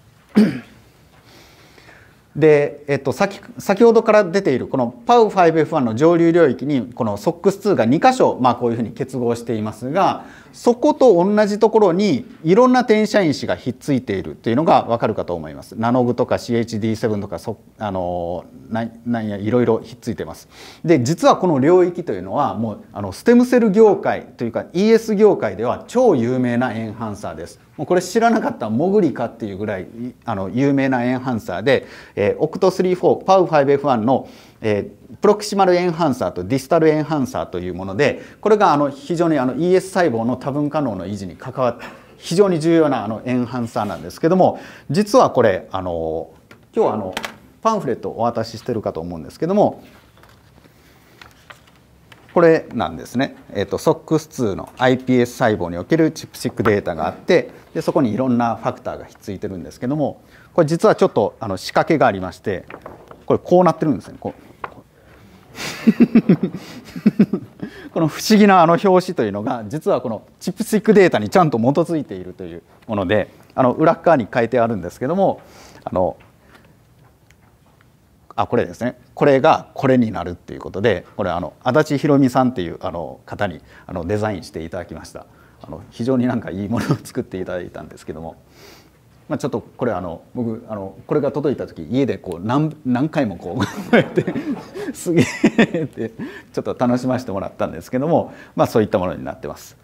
で、えっと、先先ほどから出ているこの POW5F1 の上流領域にこの SOX2 が2箇所、まあ、こういうふうに結合していますがそこと同じところにいろんな転写因子がひっついているというのが分かるかと思います。ナノグとか CHD7 とかそあのななんやいろいろひっついてます。で実はこの領域というのはもうあのステムセル業界というか ES 業界では超有名なエンハンサーです。もうこれ知らなかったモグリカっていうぐらいあの有名なエンハンサーで、えー、オクト34パウ 5F1 の、えープロクシマルエンハンサーとディスタルエンハンサーというものでこれがあの非常にあの ES 細胞の多分可能の維持に関わって非常に重要なあのエンハンサーなんですけども実はこれあの今日はあのパンフレットをお渡ししてるかと思うんですけどもこれなんですね、えーと、SOX2 の iPS 細胞におけるチップシックデータがあってでそこにいろんなファクターがひっついてるんですけどもこれ実はちょっとあの仕掛けがありましてこれこうなってるんですねこう この不思議なあの表紙というのが実はこのチップスティックデータにちゃんと基づいているというものであの裏側に書いてあるんですけどもあのあこれですねこれがこれになるっていうことでこれあの足立ひろみさんっていうあの方にあのデザインしていただきましたあの非常になんかいいものを作っていただいたんですけども。まあ、ちょっとこれあの僕あのこれが届いた時家でこう何何回もこうこうやってすげえってちょっと楽しませてもらったんですけども、まあ、そういったものになってます。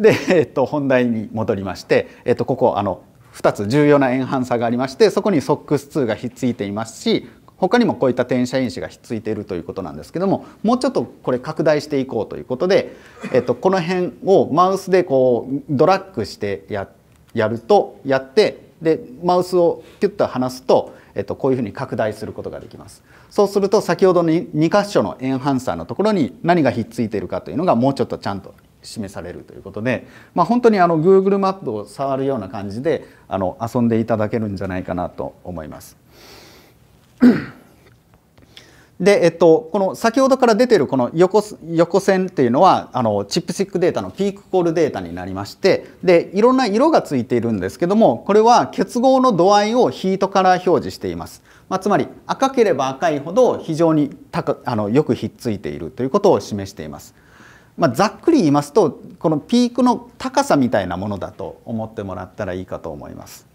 で、えっと、本題に戻りまして、えっと、ここあの2つ重要なエンンサーがありましてそこに SOX2 がひっついていますし他にもこういった転写因子がひっついているということなんですけどももうちょっとこれ拡大していこうということで、えっと、この辺をマウスでこうドラッグしてややるとやってでマウスをキュッと離すと、えっと、こういうふうに拡大することができますそうすると先ほどの2箇所のエンハンサーのところに何がひっついているかというのがもうちょっとちゃんと示されるということで、まあ、本当にあの Google マップを触るような感じであの遊んでいただけるんじゃないかなと思います。で、えっと、この先ほどから出てるこの横横線っていうのはあのチップシックデータのピークコールデータになりましてでいろんな色がついているんですけどもこれは結合の度合いをヒートカラー表示しています、まあ、つまり赤ければ赤いほど非常に高あのよくひっついているということを示しています、まあ、ざっくり言いますとこのピークの高さみたいなものだと思ってもらったらいいかと思います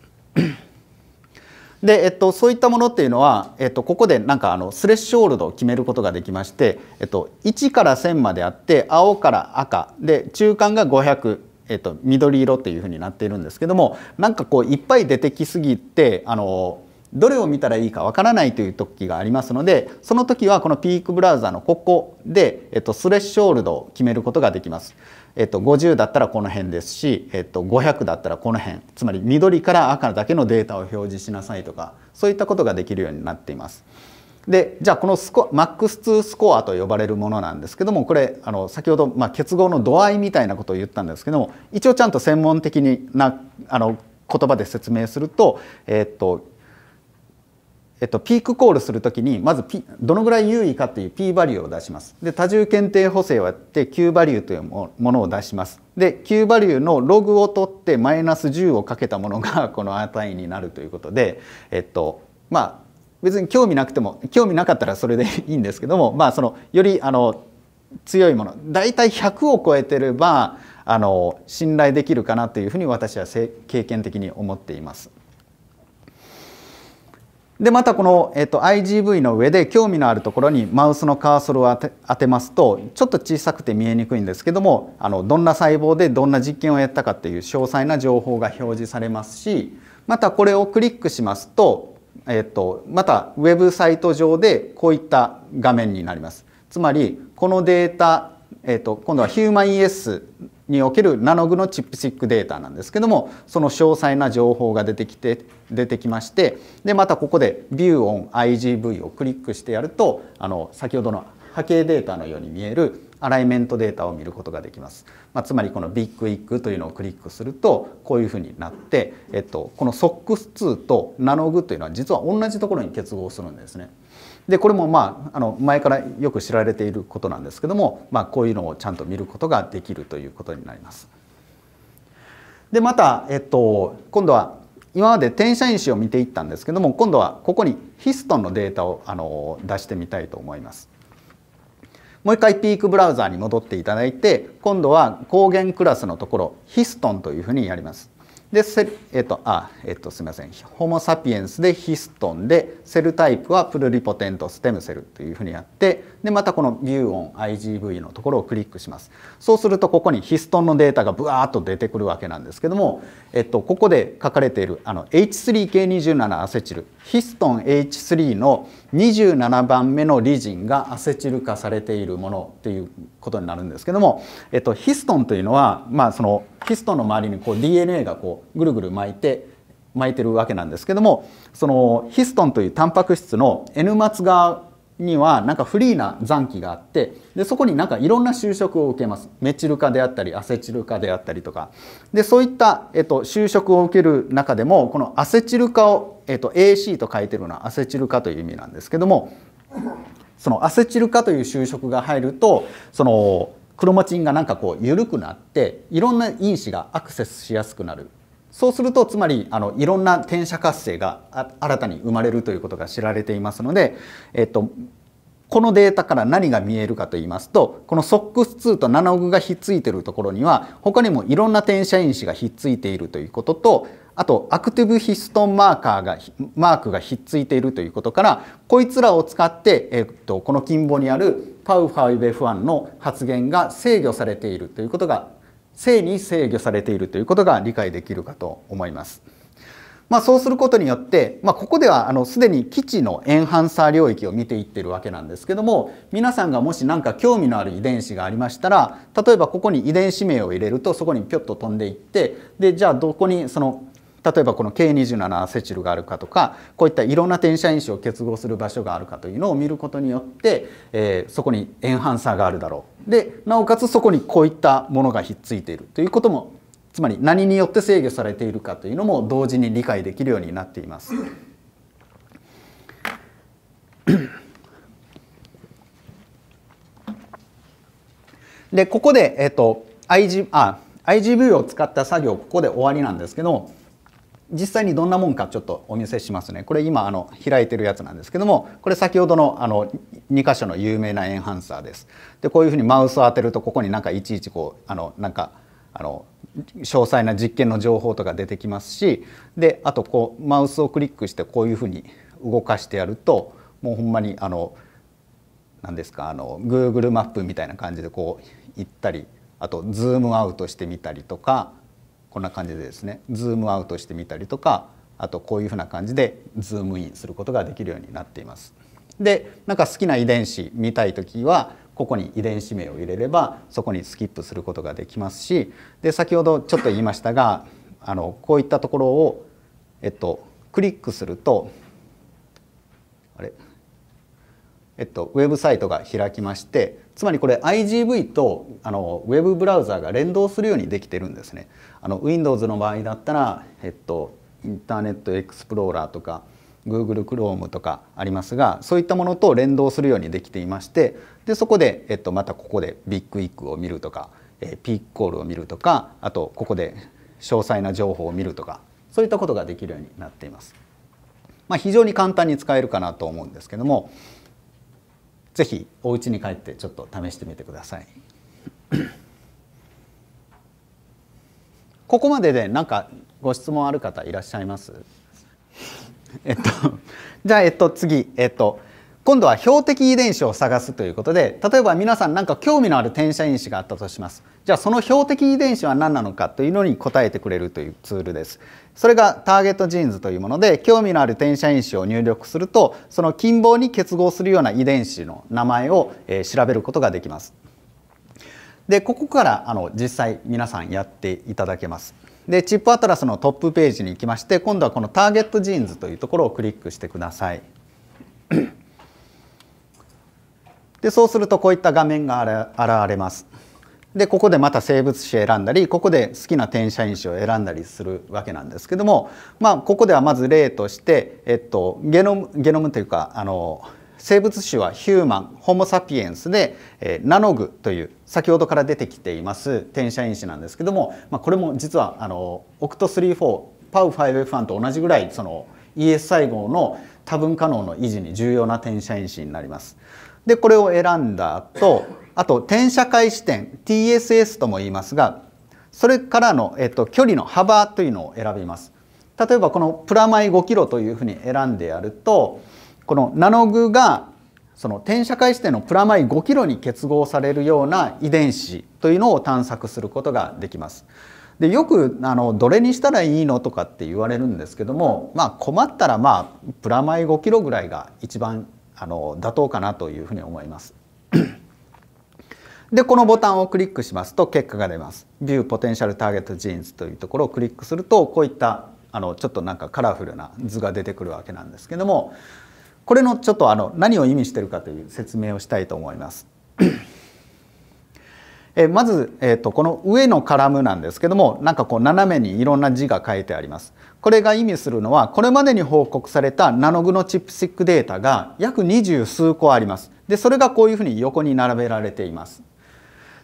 で、えっと、そういったものっていうのは、えっと、ここでなんかあのスレッシュールドを決めることができまして、えっと、1から1000まであって青から赤で中間が500。えっと、緑色っていうふうになっているんですけどもなんかこういっぱい出てきすぎてあのどれを見たらいいかわからないという時がありますのでその時はこのピークブラウザのここで、えっと、スレッシュールドを決めることができます。えっと、50だったらこの辺ですし、えっと、500だったらこの辺つまり緑から赤だけのデータを表示しなさいとかそういったことができるようになっています。でじゃあこのスコクス2スコアと呼ばれるものなんですけどもこれあの先ほど、まあ、結合の度合いみたいなことを言ったんですけども一応ちゃんと専門的なあの言葉で説明すると、えっとえっと、ピークコールするときにまずどのぐらい優位かという P バリューを出しますで多重検定補正をやって Q バリューというものを出しますで Q バリューのログを取ってマイナス10をかけたものが この値になるということで、えっと、まあ別に興味なくても興味なかったらそれでいいんですけども、まあ、そのよりあの強いもの大体100を超えてればあの信頼できるかなというふうに私は経験的に思っています。でまたこの、えっと IGV の上で興味のあるところにマウスのカーソルを当て当てますとちょっと小さくて見えにくいんですけどもあのどんな細胞でどんな実験をやったかっていう詳細な情報が表示されますしまたこれをクリックしますと,、えっとまたウェブサイト上でこういった画面になります。つまりこのデータ、えっと今度はヒューマン ES におけるナノグのチップシックデータなんですけどもその詳細な情報が出てきて出てきましてでまたここで「View on IGV」をクリックしてやるとあの先ほどの波形データのように見えるアライメントデータを見ることができます、まあ、つまりこのビッグイッグというのをクリックするとこういうふうになって、えっと、この SOX2 とナノグというのは実は同じところに結合するんですね。でこれもまああの前からよく知られていることなんですけども、まあ、こういうのをちゃんと見ることができるということになります。でまた、えっと、今度は今まで転写因子を見ていったんですけども今度はここにヒストンのデータをあの出してみたいと思います。もう一回ピークブラウザーに戻っていただいて今度は抗原クラスのところヒストンというふうにやります。でえっ、と、あ、えっ、と、すみません。ホモ・サピエンスでヒストンで、セルタイプはプルリポテントステムセルというふうにやって、でまたこの ViewOn IGV のところをクリックしますそうするとここにヒストンのデータがブワーッと出てくるわけなんですけども、えっと、ここで書かれているあの H3K27 アセチルヒストン H3 の27番目のリジンがアセチル化されているものっていうことになるんですけども、えっと、ヒストンというのは、まあ、そのヒストンの周りにこう DNA がこうぐるぐる巻いて巻いてるわけなんですけどもそのヒストンというタンパク質の N 末側にはなんかフリーな残機があってでそこになんかいろんな就職を受けますメチル化であったりアセチル化であったりとかでそういった、えっと、就職を受ける中でもこのアセチル化を、えっと、AC と書いてるのはアセチル化という意味なんですけどもそのアセチル化という就職が入るとそのクロマチンがなんかこう緩くなっていろんな因子がアクセスしやすくなるそうするとつまりあのいろんな転写活性が新たに生まれるということが知られていますので、えっと、このデータから何が見えるかと言いますとこの SOX2 とナノグがひっついてるところには他にもいろんな転写因子がひっついているということとあとアクティブヒストンマーカーがマークがひっついているということからこいつらを使って、えっと、この近傍にあるパウファイベフ1の発現が制御されているということが性に制御されているということが理解できるかと思います。まあ、そうすることによって、まあ、ここではあのすでに基地のエンハンサー領域を見ていってるわけなんですけども皆さんがもし何か興味のある遺伝子がありましたら例えばここに遺伝子名を入れるとそこにピョッと飛んでいってでじゃあどこにその例えばこの K27 アセチルがあるかとかこういったいろんな転写因子を結合する場所があるかというのを見ることによって、えー、そこにエンハンサーがあるだろうでなおかつそこにこういったものがひっついているということもつまり何によって制御されているかというのも同時に理解できるようになっています。でここで、えっと IG、あ IGV を使った作業ここで終わりなんですけど実際にどんなもんかちょっとお見せしますねこれ今あの開いてるやつなんですけどもこれ先ほどのあの2箇所の有名なエンハンサーですでこういうふうにマウスを当てるとここになんかいちいちこうあのなんかあの詳細な実験の情報とか出てきますしであとこうマウスをクリックしてこういうふうに動かしてやるともうほんまにあの何ですかあの Google マップみたいな感じでこう行ったりあとズームアウトしてみたりとかこんな感じでですねズームアウトしてみたりとかあとこういうふうな感じでズームインすることができるようになっています。でなんか好きな遺伝子見たい時はここに遺伝子名を入れればそこにスキップすることができますしで先ほどちょっと言いましたがあのこういったところを、えっと、クリックするとえっと、ウェブサイトが開きましてつまりこれ IGV とあのウェブブラウザが連動するようにできてるんですね。あの Windows の場合だったら、えっと、インターネットエクスプローラーとか Google Chrome とかありますがそういったものと連動するようにできていましてでそこで、えっと、またここでビッグイックを見るとか、えー、ピークコールを見るとかあとここで詳細な情報を見るとかそういったことができるようになっています。まあ、非常に簡単に使えるかなと思うんですけどもぜひお家に帰ってちょっと試してみてください。ここまでで何かご質問ある方いらっしゃいますえっとじゃあえっと次えっと今度は標的遺伝子を探すということで例えば皆さん何か興味のある転写因子があったとしますじゃあその標的遺伝子は何なのかというのに答えてくれるというツールですそれがターゲットジーンズというもので興味のある転写因子を入力するとその近傍に結合するような遺伝子の名前を、えー、調べることができますでここからあの実際皆さんやっていただけますでチップアトラスのトップページに行きまして今度はこのターゲットジーンズというところをクリックしてくださいでそうするとこういった画面が現れます。でここでまた生物種選んだりここで好きな転写因子を選んだりするわけなんですけども、まあ、ここではまず例として、えっと、ゲノムゲノムというかあの生物種はヒューマンホモ・サピエンスで、えナノグという先ほどから出てきています転写因子なんですけども、まあ、これも実はあのオクト34パウ 5F1 と同じぐらいその ES 細胞の多分可能の維持に重要な転写因子になります。でこれを選んだ後あと転写開視点 TSS とも言いますがそれからの、えっと、距離の幅というのを選びます例えばこのプラマイ5キロというふうに選んでやるとこのナノグがその転写開視点のプラマイ5キロに結合されるような遺伝子というのを探索することができます。でよくあのどれにしたらいいのとかって言われるんですけども、まあ、困ったらまあプラマイ5キロぐらいが一番あの妥当かなというふうに思います。でこのボタンをクリックしますと結果が出ます。ビューポテンシャルターゲットジーンズというところをクリックするとこういったあのちょっとなんかカラフルな図が出てくるわけなんですけどもこれのちょっとあの何を意味してるかという説明をしたいと思います。えまず、えーと、この上のカラムなんですけどもなんかこう斜めにいろんな字が書いてあります。これが意味するのはこれまでに報告されたナノグのチップシックデータが約20数個あります。でそれがこういうふうに横に並べられています。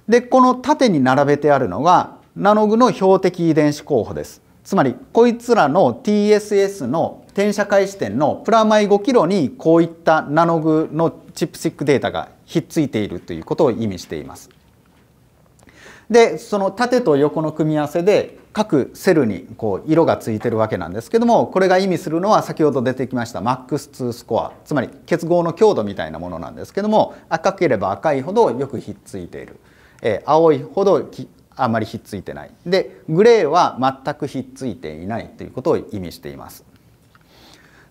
でこの縦に並べてあるのがナノグの標的遺伝子候補です。つまりこいつらの TSS の転写開始点のプラマイ5キロにこういったナノグのチップシックデータがひっついているということを意味しています。でその縦と横の組み合わせで各セルにこう色がついてるわけなんですけどもこれが意味するのは先ほど出てきました MAX2 スコアつまり結合の強度みたいなものなんですけども赤ければ赤いほどよくひっついている、えー、青いほどあまりひっついてないでグレーは全くひっついていないということを意味しています。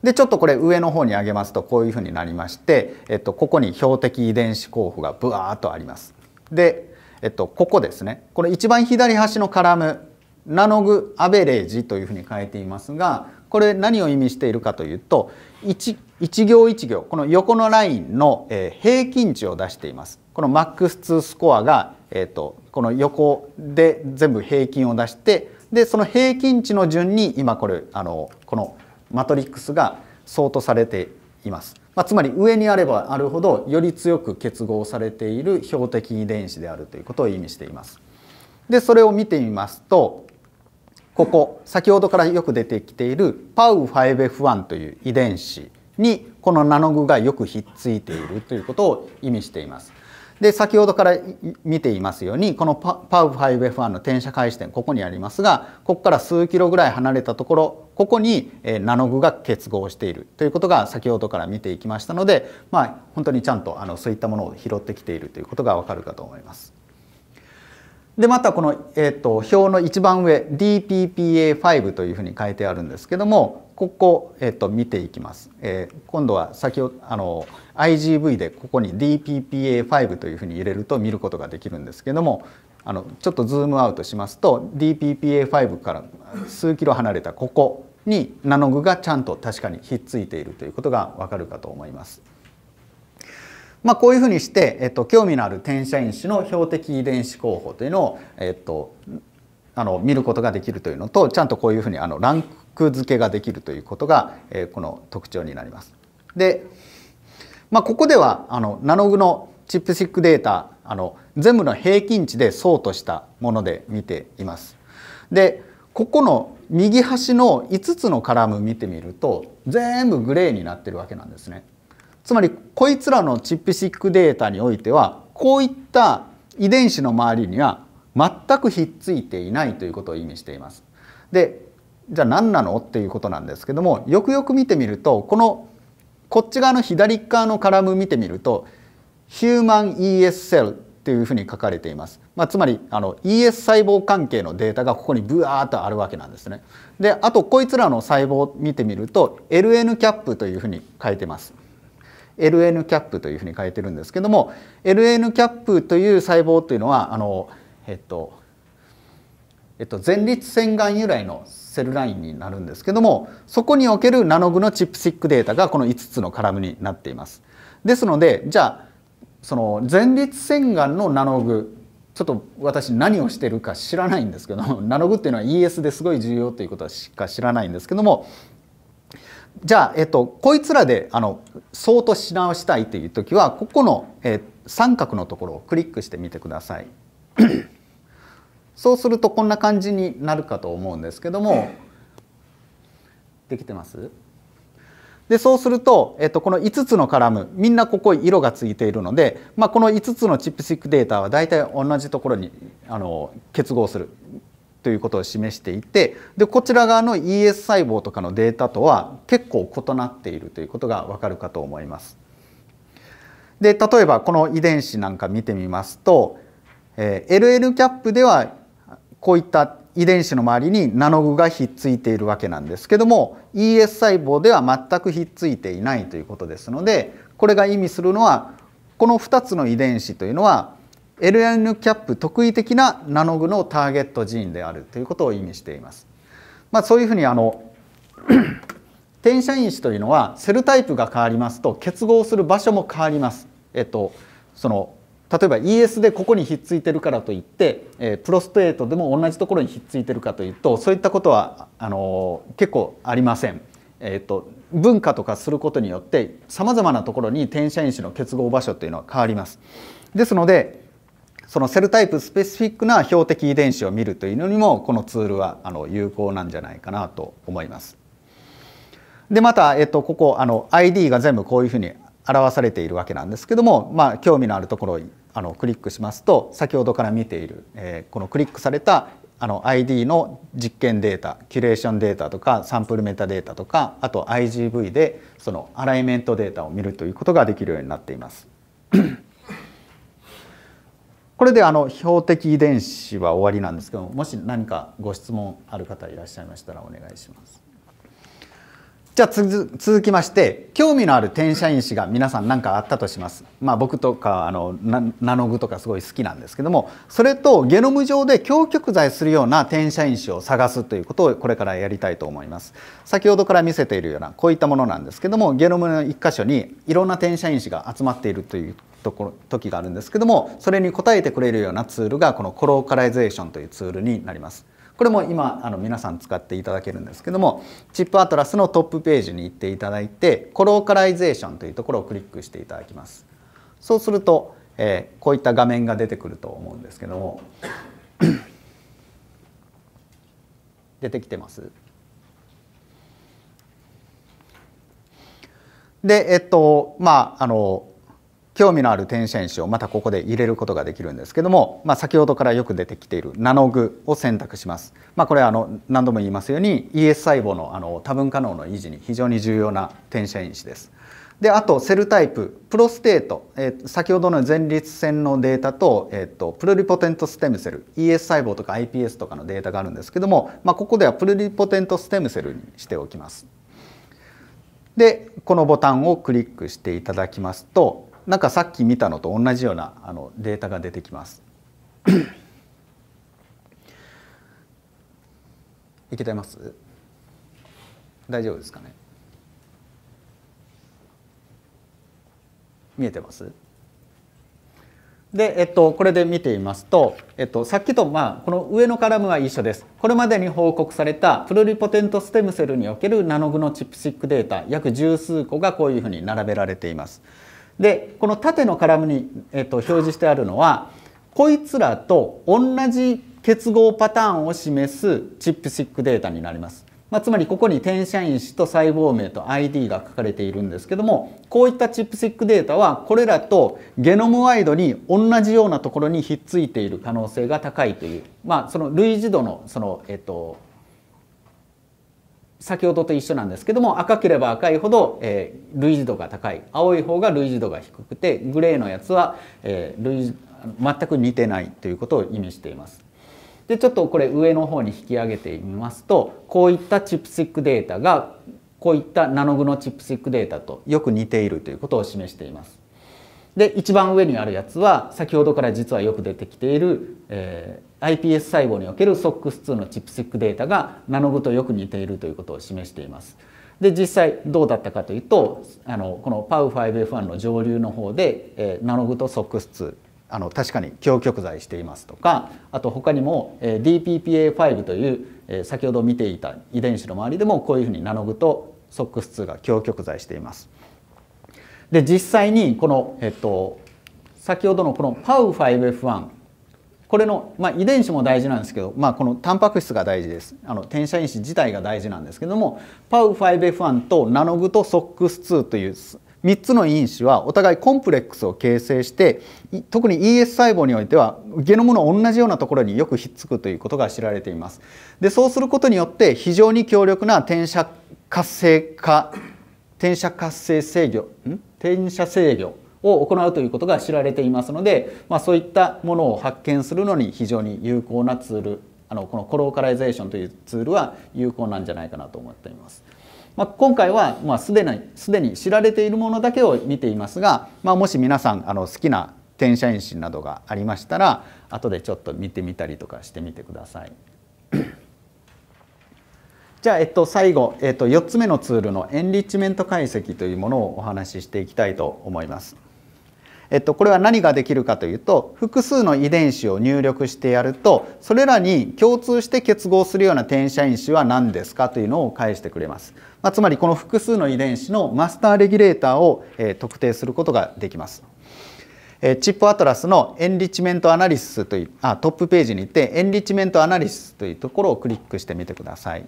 でちょっとこれ上の方に上げますとこういうふうになりまして、えっと、ここに標的遺伝子候補がブワーっとあります。でえっと、ここですねこれ一番左端のカラムナノグアベレージというふうに変えていますがこれ何を意味しているかというと 1, 1行1行この横のラインの平均値を出しています。このマックス2スコアが、えっとこの横で全部平均を出してでその平均値の順に今これあのこのマトリックスが相当されています。まあ、つまり上にあればあるほどより強く結合されている標的遺伝子であるということを意味しています。でそれを見てみますとここ先ほどからよく出てきている PAU5F1 という遺伝子にこのナノグがよくひっついているということを意味しています。で先ほどから見ていますようにこの PAU5F1 の転写回点ここにありますがここから数キロぐらい離れたところここにナノグが結合しているということが先ほどから見ていきましたので、まあ、本当にちゃんとあのそういったものを拾ってきているということがわかるかと思います。でまたこの、えーと、表の一番上 DPPA5 というふうに書いてあるんですけどもここ、えーと、見ていきます、えー、今度は先ほどあの IGV でここに DPPA5 というふうに入れると見ることができるんですけどもあのちょっとズームアウトしますと DPPA5 から数キロ離れたここにナノグがちゃんと確かにひっついているということがわかるかと思います。まあ、こういうふうにして、えっと、興味のある転写因子の標的遺伝子候補というのを、えっと、あの見ることができるというのとちゃんとこういうふうにあのランク付けができるということが、えー、この特徴になります。で、まあ、ここではあのナノグのチップシックデータあの全部の平均値で相としたもので見ています。でここの右端の5つのカラム見てみると全部グレーになってるわけなんですね。つまりこいつらのチップシックデータにおいてはこういった遺伝子の周りには全くひっついていないということを意味しています。でじゃあ何なのっていうことなんですけどもよくよく見てみるとこのこっち側の左側のカラム見てみるとヒューマン ES セルっていうふうに書かれています。まあ、つまりあの ES 細胞関係のデータがここにブワーッとあるわけなんですね。であとこいつらの細胞を見てみると LN キャップというふうに書いてます。LN キャップというふうに書いてるんですけども LN キャップという細胞というのはあの、えっとえっと、前立腺がん由来のセルラインになるんですけどもそこにおけるナノグのチップシックデータがこの5つのカラムになっています。ですのでじゃあその前立腺がんのナノグちょっと私何をしてるか知らないんですけど ナノグっていうのは ES ですごい重要ということしか知らないんですけどもじゃあ、えっと、こいつらであの相当し直したいという時はここの、え三角のところをクリックしてみてください。そうするとこんな感じになるかと思うんですけどもできてますでそうすると、えっと、この5つのカラムみんなここ色がついているので、まあ、この5つのチップシックデータは大体同じところにあの結合するということを示していてでこちら側の ES 細胞とかのデータとは結構異なっているということがわかるかと思います。で例えばこの遺伝子なんか見てみますと、えー、LN キャップではこういった遺伝子の周りにナノ具がひっついているわけなんですけども ES 細胞では全くひっついていないということですのでこれが意味するのはこの2つの遺伝子というのは LN キャップ特異的なナノグのターゲットジーンであるということを意味しています。まあ、そういうふうにあの 転写因子というのはセルタイプが変わりますと結合する場所も変わります。えっと、その例えば ES でここにひっついてるからといって、えー、プロステートでも同じところにひっついてるかというとそういったことはあのー、結構ありません。えーと、と文化とかすることによってさまざまなところに転写因子の結合場所というのは変わります。ですのでそのセルタイプスペシフィックな標的遺伝子を見るというのにもこのツールはあの有効なんじゃないかなと思います。でまた、えっと、ここあの ID が全部こういうふうに表されているわけなんですけども、まあ、興味のあるところをあのクリックしますと先ほどから見ている、えー、このクリックされたあの ID の実験データキュレーションデータとかサンプルメタデータとかあと IGV でそのアライメントデータを見るということができるようになっています。これであの標的遺伝子は終わりなんですけどもし何かご質問ある方いらっしゃいましたらお願いします。じゃあ続きまして興味のある転写因子が皆さん何かあったとします、まあ、僕とかあのナノグとかすごい好きなんですけどもそれとゲノム上で強極剤するような転写因子を探すということをこれからやりたいと思います先ほどから見せているようなこういったものなんですけどもゲノムの1箇所にいろんな転写因子が集まっているというところ時があるんですけどもそれに応えてくれるようなツールがこのコローカライゼーションというツールになります。これも今あの皆さん使っていただけるんですけどもチップアトラスのトップページに行っていただいてコローカライゼーションというところをクリックしていただきますそうすると、えー、こういった画面が出てくると思うんですけども 出てきてますでえっとまああの興味のある点線紙をまたここで入れることができるんですけども、まあ、先ほどからよく出てきているナノグを選択します、まあ、これはあの何度も言いますように ES 細胞のあの多分可能の維持に非常に重要な点線因子です。であとセルタイププロステート、えー、先ほどの前立腺のデータと,、えーと、プルリポテントステムセル ES 細胞とか iPS とかのデータがあるんですけども、まあ、ここではプルリポテントステムセルにしておきます。でこのボタンをクリックしていただきますとなんかさっき見たのと同じようなあのデータが出てきます。いけてます大丈夫ですかね見えてますで、えっと、これで見てみますと、えっと、さっきと、まあ、この上のカラムは一緒です。これまでに報告されたプルリポテントステムセルにおけるナノグノチップシックデータ約十数個がこういうふうに並べられています。でこの縦のカラムに、えっと、表示してあるのはこいつらと同じ結合パターンを示すチップシックデータになります。まあ、つまりここに転写因子と細胞名と ID が書かれているんですけどもこういったチップシックデータはこれらとゲノムワイドに同じようなところにひっついている可能性が高いという、まあ、その類似度のその、えっと、先ほどと一緒なんですけども赤ければ赤いほど、えー、類似度が高い青い方が類似度が低くてグレーのやつは、えー、類全く似てないということを意味しています。でちょっとこれ上の方に引き上げてみますとこういったチップスティックデータがこういったナノグのチップスティックデータとよく似ているということを示しています。で一番上にあるやつは先ほどから実はよく出てきている、えー、iPS 細胞における SOX2 のチップセックデータがナノブとよく似ているということを示しています。で実際どうだったかというとあのこの PAU5F1 の上流の方で、えー、ナノグと SOX2 あの確かに強極剤していますとかあと他にも、えー、DPPA5 という、えー、先ほど見ていた遺伝子の周りでもこういうふうにナノグと SOX2 が強極剤しています。で実際にこの、えっと、先ほどのこの PAU5F1 これの、まあ、遺伝子も大事なんですけど、まあ、このタンパク質が大事ですあの転写因子自体が大事なんですけども PAU5F1 とナノグと SOX2 という3つの因子はお互いコンプレックスを形成して特に ES 細胞においてはゲノムの同じようなところによくひっつくということが知られています。でそうすることによって非常に強力な転写活性化転写活性制御転写制御を行うということが知られていますので、まあ、そういったものを発見するのに非常に有効なツールあのこのコローカライゼーションというツールは有効なんじゃないかなと思っています。まあ、今回は、まあ、すでにすでに知られているものだけを見ていますが、まあ、もし皆さんあの好きな転写因子などがありましたら後でちょっと見てみたりとかしてみてください。じゃあ、えっと、最後、えっと、4つ目のツールのエンリッチメント解析というものをお話ししていきたいと思います。えっと、これは何ができるかというと複数の遺伝子を入力してやるとそれらに共通して結合するような転写因子は何ですかというのを返してくれます、まあ、つまりこの複数の遺伝子のマスターレギュレーターを、えー、特定することができますチップアトラスのエンリッチメントアナリシスというあトップページに行ってエンリッチメントアナリシスというところをクリックしてみてください。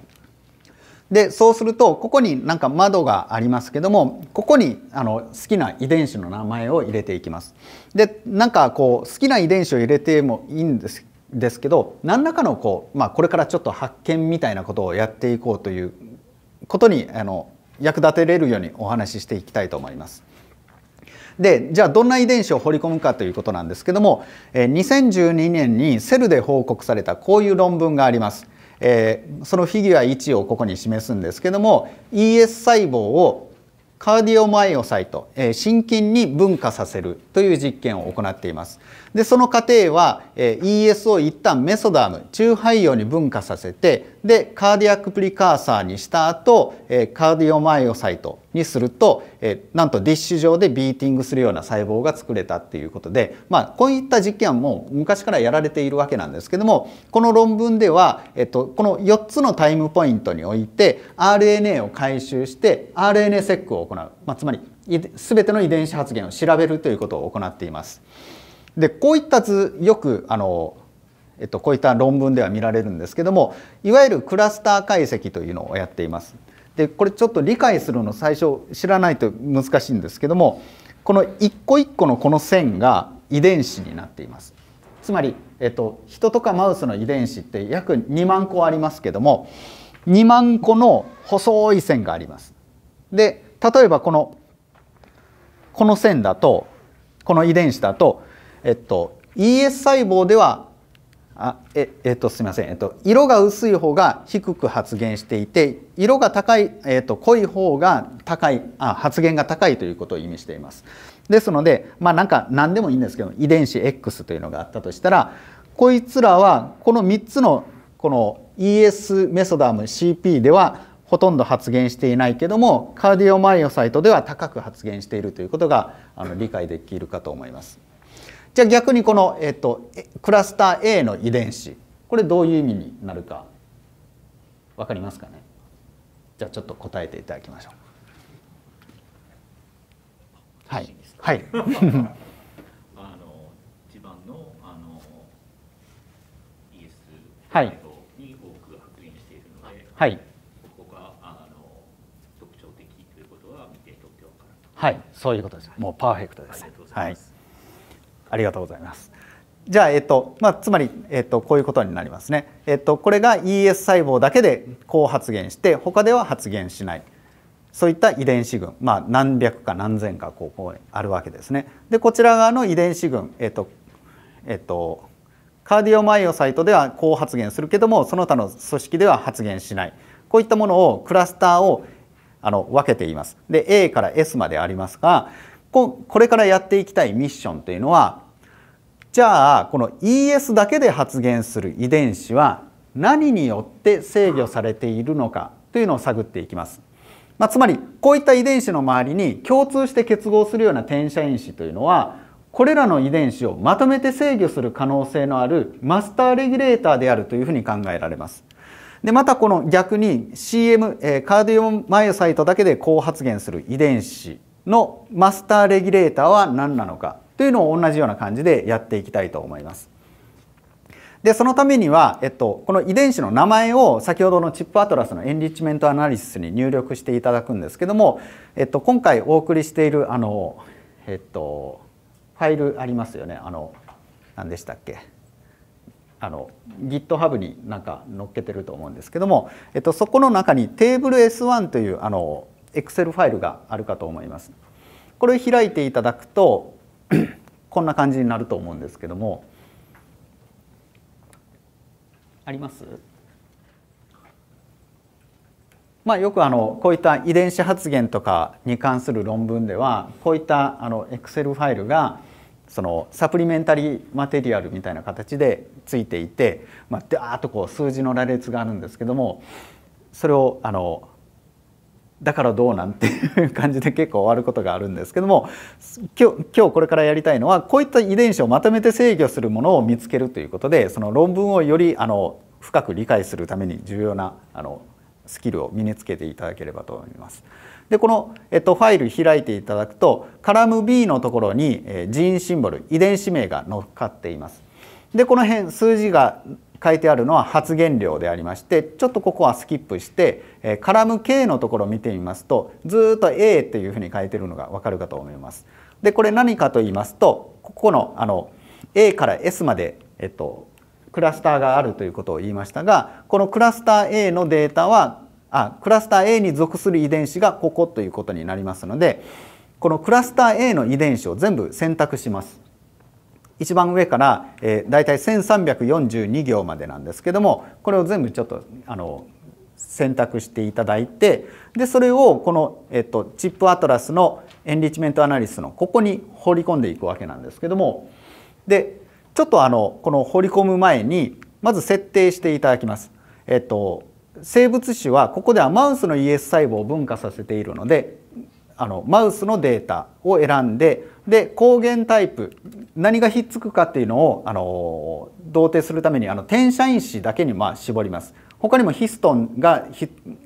でそうするとここになんか窓がありますけどもここにあの好きな遺伝子の名前を入れていきます。でなんかこう好きな遺伝子を入れてもいいんですですけど何らかのこう、まあ、これからちょっと発見みたいなことをやっていこうということにあの役立てれるようにお話ししていきたいと思います。でじゃあどんな遺伝子を掘り込むかということなんですけども2012年にセルで報告されたこういう論文があります。えー、そのフィギュア1をここに示すんですけども ES 細胞をカーディオマイオサイト、えー、心筋に分化させるという実験を行っています。でその過程は、えー、ES を一旦メソダム中肺葉に分化させてでカーディアックプリカーサーにした後、えカーディオマイオサイトにすると、えなんとディッシュ上でビーティングするような細胞が作れたっていうことで、まあ、こういった実験はもう昔からやられているわけなんですけどもこの論文では、えっと、この4つのタイムポイントにおいて RNA を回収して RNA セックを行う、まあ、つまり全ての遺伝子発現を調べるということを行っています。でこういった図よくあの、えっと、こういった論文では見られるんですけどもいわゆるクラスター解析というのをやっています。でこれちょっと理解するの最初知らないと難しいんですけどもこの一個一個のこの線が遺伝子になっています。つまり、えっと、人とかマウスの遺伝子って約2万個ありますけども2万個の細い線があります。で例えばこのこの線だとこの遺伝子だとえっと、ES 細胞ではあええっと、すみません、えっと、色が薄い方が低く発現していて色が高い、えっと、濃い方が高いあ発現が高いということを意味しています。ですので、まあ、なんか何でもいいんですけど遺伝子 X というのがあったとしたらこいつらはこの3つのこの ES メソダム CP ではほとんど発現していないけどもカーディオマイオサイトでは高く発現しているということがあの理解できるかと思います。じゃあ逆にこの、えっと、クラスター A の遺伝子これどういう意味になるか分かりますかねじゃあちょっと答えていただきましょう。はい、はい あの一番のあの ES はいはい、ここがあの特徴的ということは見てとって分かる。はい、そういうことです。もうパーフェクトです。はい。ありがとうございます。じゃあ、えっとまあ、つまり、えっと、こういうことになりますね、えっと、これが ES 細胞だけでこう発現して他では発現しないそういった遺伝子群、まあ、何百か何千かこうこうあるわけですね。でこちら側の遺伝子群、えっとえっと、カーディオマイオサイトではこう発現するけどもその他の組織では発現しないこういったものをクラスターをあの分けています。で A から S までありますがこれからやっていきたいミッションというのはじゃあこの ES だけで発現する遺伝子は何によって制御されているのかというのを探っていきます。まあ、つまりこういった遺伝子の周りに共通して結合するような転写因子というのはこれらの遺伝子をまとめて制御する可能性のあるマスターレギュレーターであるというふうに考えられます。でまたこの逆に CM、えカーディオンマイオサイトだけで高発現する遺伝子のマスターレギュレーターは何なのかというのを同じような感じでやっていきたいと思います。でそのためには、えっと、この遺伝子の名前を先ほどのチップアトラスのエンリッチメントアナリシスに入力していただくんですけども、えっと、今回お送りしているあの、えっと、ファイルありますよねあの何でしたっけあの GitHub になんか載っけてると思うんですけども、えっと、そこの中にテーブル S1 というあの Excel ファイルがあるかと思います。これを開いていただくとこんな感じになると思うんですけどもありますまあ、よくあのこういった遺伝子発現とかに関する論文ではこういったあのセルファイルがそのサプリメンタリーマテリアルみたいな形でついていてまあダーッとこう数字の羅列があるんですけどもそれをあのだからどうなんていう感じで結構終わることがあるんですけども今日今日これからやりたいのはこういった遺伝子をまとめて制御するものを見つけるということでその論文をよりあの深く理解するために重要なあのスキルを身につけていただければと思います。でこの、えっと、ファイル開いていただくとカラム B のところに、えー、ジーンシンボル遺伝子名が乗っかっています。でこの辺数字が書いてあるのは発言量でありましてちょっとここはスキップして、えカラム K のところを見てみますとずっと A っていうふうに書いてるのが分かるかと思います。でこれ何かと言いますとここのあの A から S まで、えっと、クラスターがあるということを言いましたがこのクラスター A のデータはあクラスター A に属する遺伝子がここということになりますのでこのクラスター A の遺伝子を全部選択します。一番上から、えー、大体1342行までなんですけどもこれを全部ちょっとあの選択していただいてでそれをこの、えっと、チップアトラスのエンリッチメントアナリスのここに放り込んでいくわけなんですけどもでちょっとあのこの放り込む前にまず設定していただきます。えっと、生物種はここではマウスの ES 細胞を分化させているのであのマウスのデータを選んでで抗原タイプ何がひっつくかっていうのをあの同定するためにあの転写因子だけにまあ絞ります。他にもヒストンが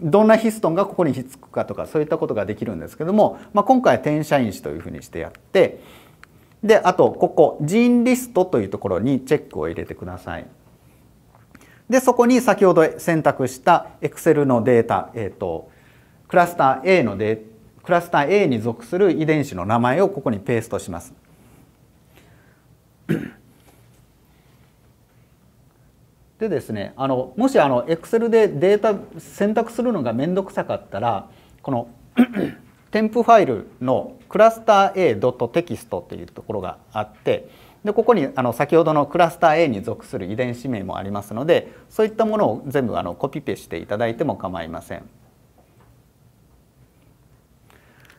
どんなヒストンがここにひっつくかとかそういったことができるんですけども、まあ、今回は転写因子というふうにしてやってであとここジンリストというところにチェックを入れてください。でそこに先ほど選択した Excel のデータ、えーと、とクラスター A のデータクラスター A に属する遺伝子の名前をここにペーストします。でですねあのもしあのセルでデータ選択するのが面倒くさかったらこの 添付ファイルのクラスター A.text っていうところがあってでここにあの先ほどのクラスター A に属する遺伝子名もありますのでそういったものを全部あのコピペしていただいても構いません。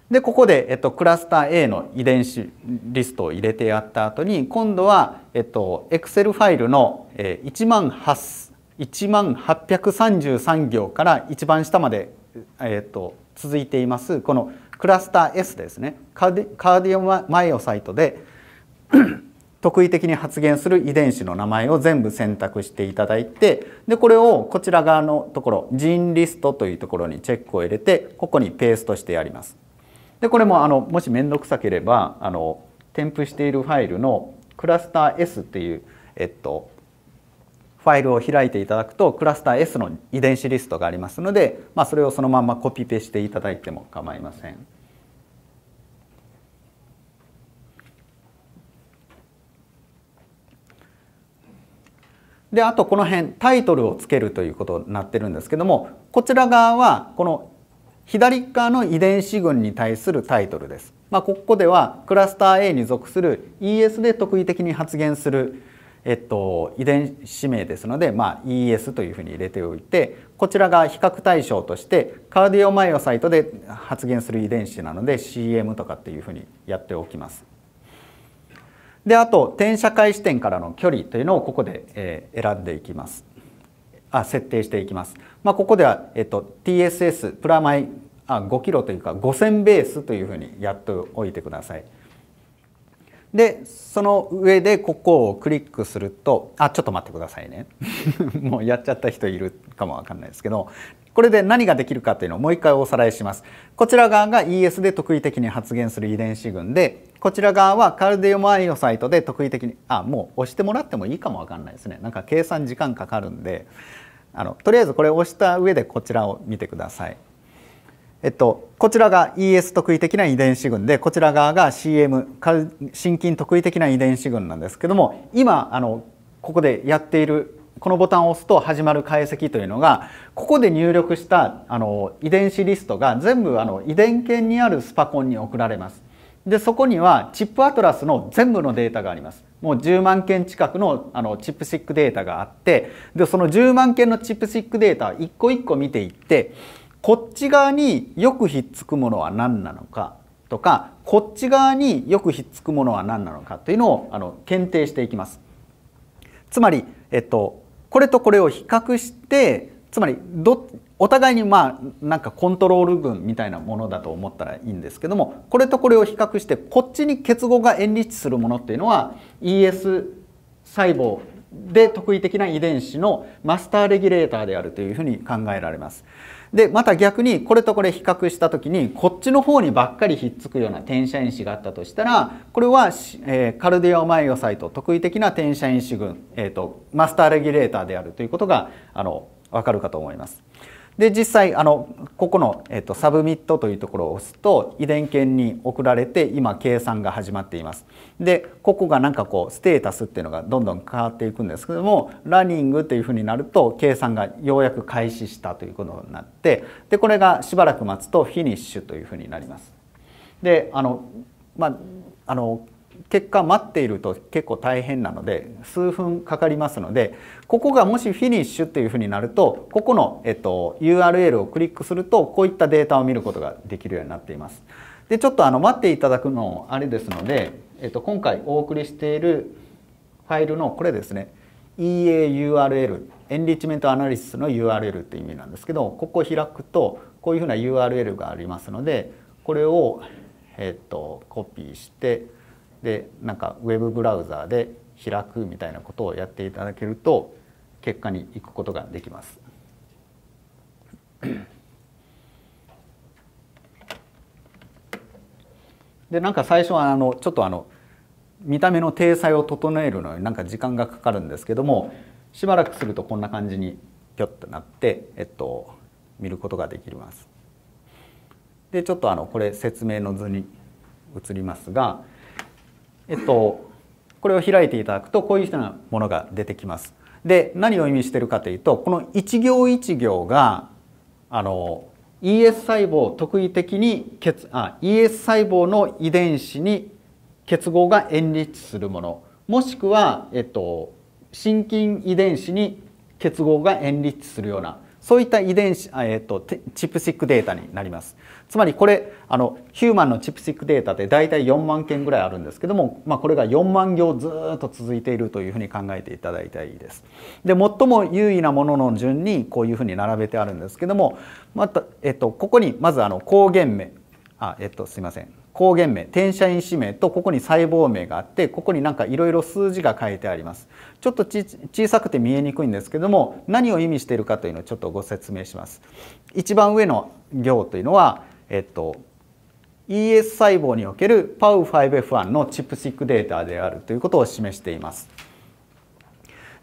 でここで、えっと、クラスター A の遺伝子リストを入れてやった後に今度は、えっと、Excel ファイルの1万万833行から一番下まで、えっと、続いていますこのクラスター S ですねカーディオマイオサイトで 特異的に発現する遺伝子の名前を全部選択していただいてでこれをこちら側のところジーンリストというところにチェックを入れてここにペーストしてやります。でこれもあのもし面倒くさければあの添付しているファイルのクラスター S っていう、えっと、ファイルを開いていただくとクラスター S の遺伝子リストがありますので、まあ、それをそのままコピペしていただいても構いません。であとこの辺タイトルをつけるということになってるんですけどもこちら側はこの左側の遺伝子群に対するタイトルです。まあ、ここではクラスター A に属する ES で特異的に発現する、えっと、遺伝子名ですので、まあ、ES というふうに入れておいてこちらが比較対象としてカーディオマイオサイトで発現する遺伝子なので CM とかっていうふうにやっておきます。であと転写開視点からの距離というのをここで選んでいきます。あ設定していきます。まあ、ここでは、えっと、TSS プラマイあ5キロというか5000ベースというふうにやっておいてください。でその上でここをクリックするとあちょっと待ってくださいね もうやっちゃった人いるかもわかんないですけどこれで何ができるかというのをもう一回おさらいしますこちら側が ES で特異的に発現する遺伝子群でこちら側はカルディオマイオサイトで特異的にあもう押してもらってもいいかもわかんないですねなんか計算時間かかるんであのとりあえずこれを押した上でこちらを見てください。えっと、こちらが ES 特異的な遺伝子群でこちら側が CM 心筋特異的な遺伝子群なんですけども今あのここでやっているこのボタンを押すと始まる解析というのがここで入力したあの遺伝子リストが全部あの遺伝圏にあるスパコンに送られます。でそこにはチップアトラスの全部のデータがありますもう10万件近くのあのチップシックデータがあってでその10万件のチップシックデータ一個一個見ていってこっち側によくひっつくものは何なのかとかこっち側によくひっつくものは何なのかというのをあの検定していきます。つまり、えっと、これとこれを比較してつまりどお互いにまあなんかコントロール群みたいなものだと思ったらいいんですけどもこれとこれを比較してこっちに結合がエンリッチするものっていうのは ES 細胞で特異的な遺伝子のマスターレギュレーターであるというふうに考えられます。でまた逆にこれとこれ比較した時にこっちの方にばっかりひっつくような転写因子があったとしたらこれは、えカルディオマイオサイト特異的な転写因子群、えーと、とマスターレギュレーターであるということがあの分かるかと思います。で実際あのここの、えっと、サブミットというところを押すと遺伝研に送られて今計算が始まっています。でここがなんかこうステータスっていうのがどんどん変わっていくんですけどもラーニングっていうふうになると計算がようやく開始したということになってでこれがしばらく待つとフィニッシュというふうになります。であのまああの結果待っていると結構大変なので数分かかりますのでここがもしフィニッシュというふうになるとここの、えっと、URL をクリックするとこういったデータを見ることができるようになっています。でちょっとあの待っていただくのあれですので、えっと、今回お送りしているファイルのこれですね EAURL エンリッチメントアナリシスの URL っていう意味なんですけどここを開くとこういうふうな URL がありますのでこれを、えっと、コピーして。でなんかウェブブラウザで開くみたいなことをやっていただけると結果に行くことができます。でなんか最初はあのちょっとあの見た目の体裁を整えるのになんか時間がかかるんですけどもしばらくするとこんな感じにピョッとなって、えっと、見ることができます。でちょっとあのこれ説明の図に移りますがえっと、これを開いていただくとこういうようなものが出てきます。で何を意味してるかというとこの一行一行があの ES 細胞特異的に結あ ES 細胞の遺伝子に結合がエンリッチするものもしくは、えっと、心筋遺伝子に結合がエンリッチするようなそういった遺伝子、えっと、チプシックデータになります。つまりこれあのヒューマンのチップシックデータって大体4万件ぐらいあるんですけども、まあ、これが4万行ずっと続いているというふうに考えていただいたらいいです。で最も優位なものの順にこういうふうに並べてあるんですけどもまた、えっと、ここにまずあの抗原名あえっとすいません抗原名転写因子名とここに細胞名があってここになんかいろいろ数字が書いてありますちょっと小さくて見えにくいんですけども何を意味しているかというのをちょっとご説明します一番上の行というのはえっと、ES 細胞における PAU5F1 のチップシックデータであるということを示しています。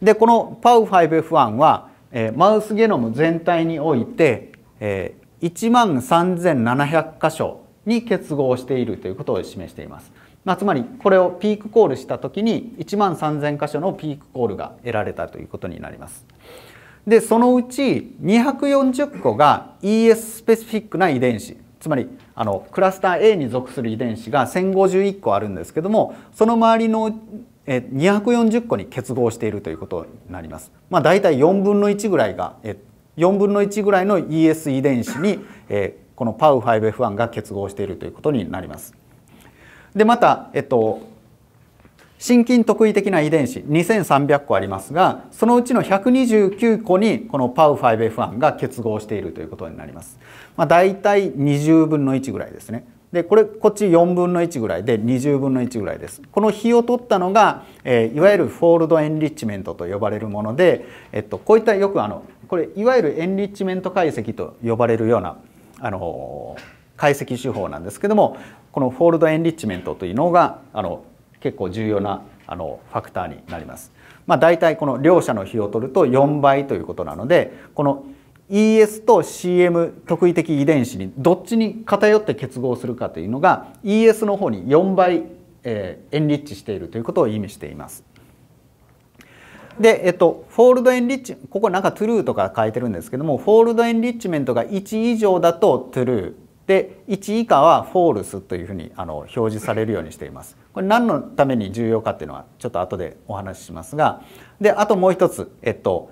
でこの PAU5F1 は、えー、マウスゲノム全体において、えー、1万3700箇所に結合しているということを示しています。まあ、つまりこれをピークコールした時に1万3,000箇所のピークコールが得られたということになります。でそのうち240個が ES スペシフィックな遺伝子つまりあのクラスター A に属する遺伝子が1051個あるんですけどもその周りの240個に結合しているということになります。まあ、大体4分の1ぐらいが4分の1ぐらいの ES 遺伝子にこの PAU5F1 が結合しているということになります。でまた、えっと、心筋特異的な遺伝子2300個ありますがそのうちの129個にこの PAU5F1 が結合しているということになります。まあ、大体20分の1ぐらいですね。でこれこっち4分の1ぐらいで20分の1ぐらいです。この比を取ったのが、えー、いわゆるフォールドエンリッチメントと呼ばれるもので、えっと、こういったよくあのこれいわゆるエンリッチメント解析と呼ばれるような、あの解析手法なんですけどもこのフォールドエンリッチメントというのがあの結構重要なあのファクターになります。まあ、大体この両者の比を取ると4倍ということなのでこの ES と CM 特異的遺伝子にどっちに偏って結合するかというのが ES の方に4倍、えー、エンリッチしているということを意味しています。で、えっと、フォールドエンリッチここなんかトゥルーとか書いてるんですけどもフォールドエンリッチメントが1以上だとトゥルーで1以下はフォールスというふうにあの表示されるようにしています。これ何のために重要かっていうのはちょっと後でお話ししますがであともう一つ、えっと、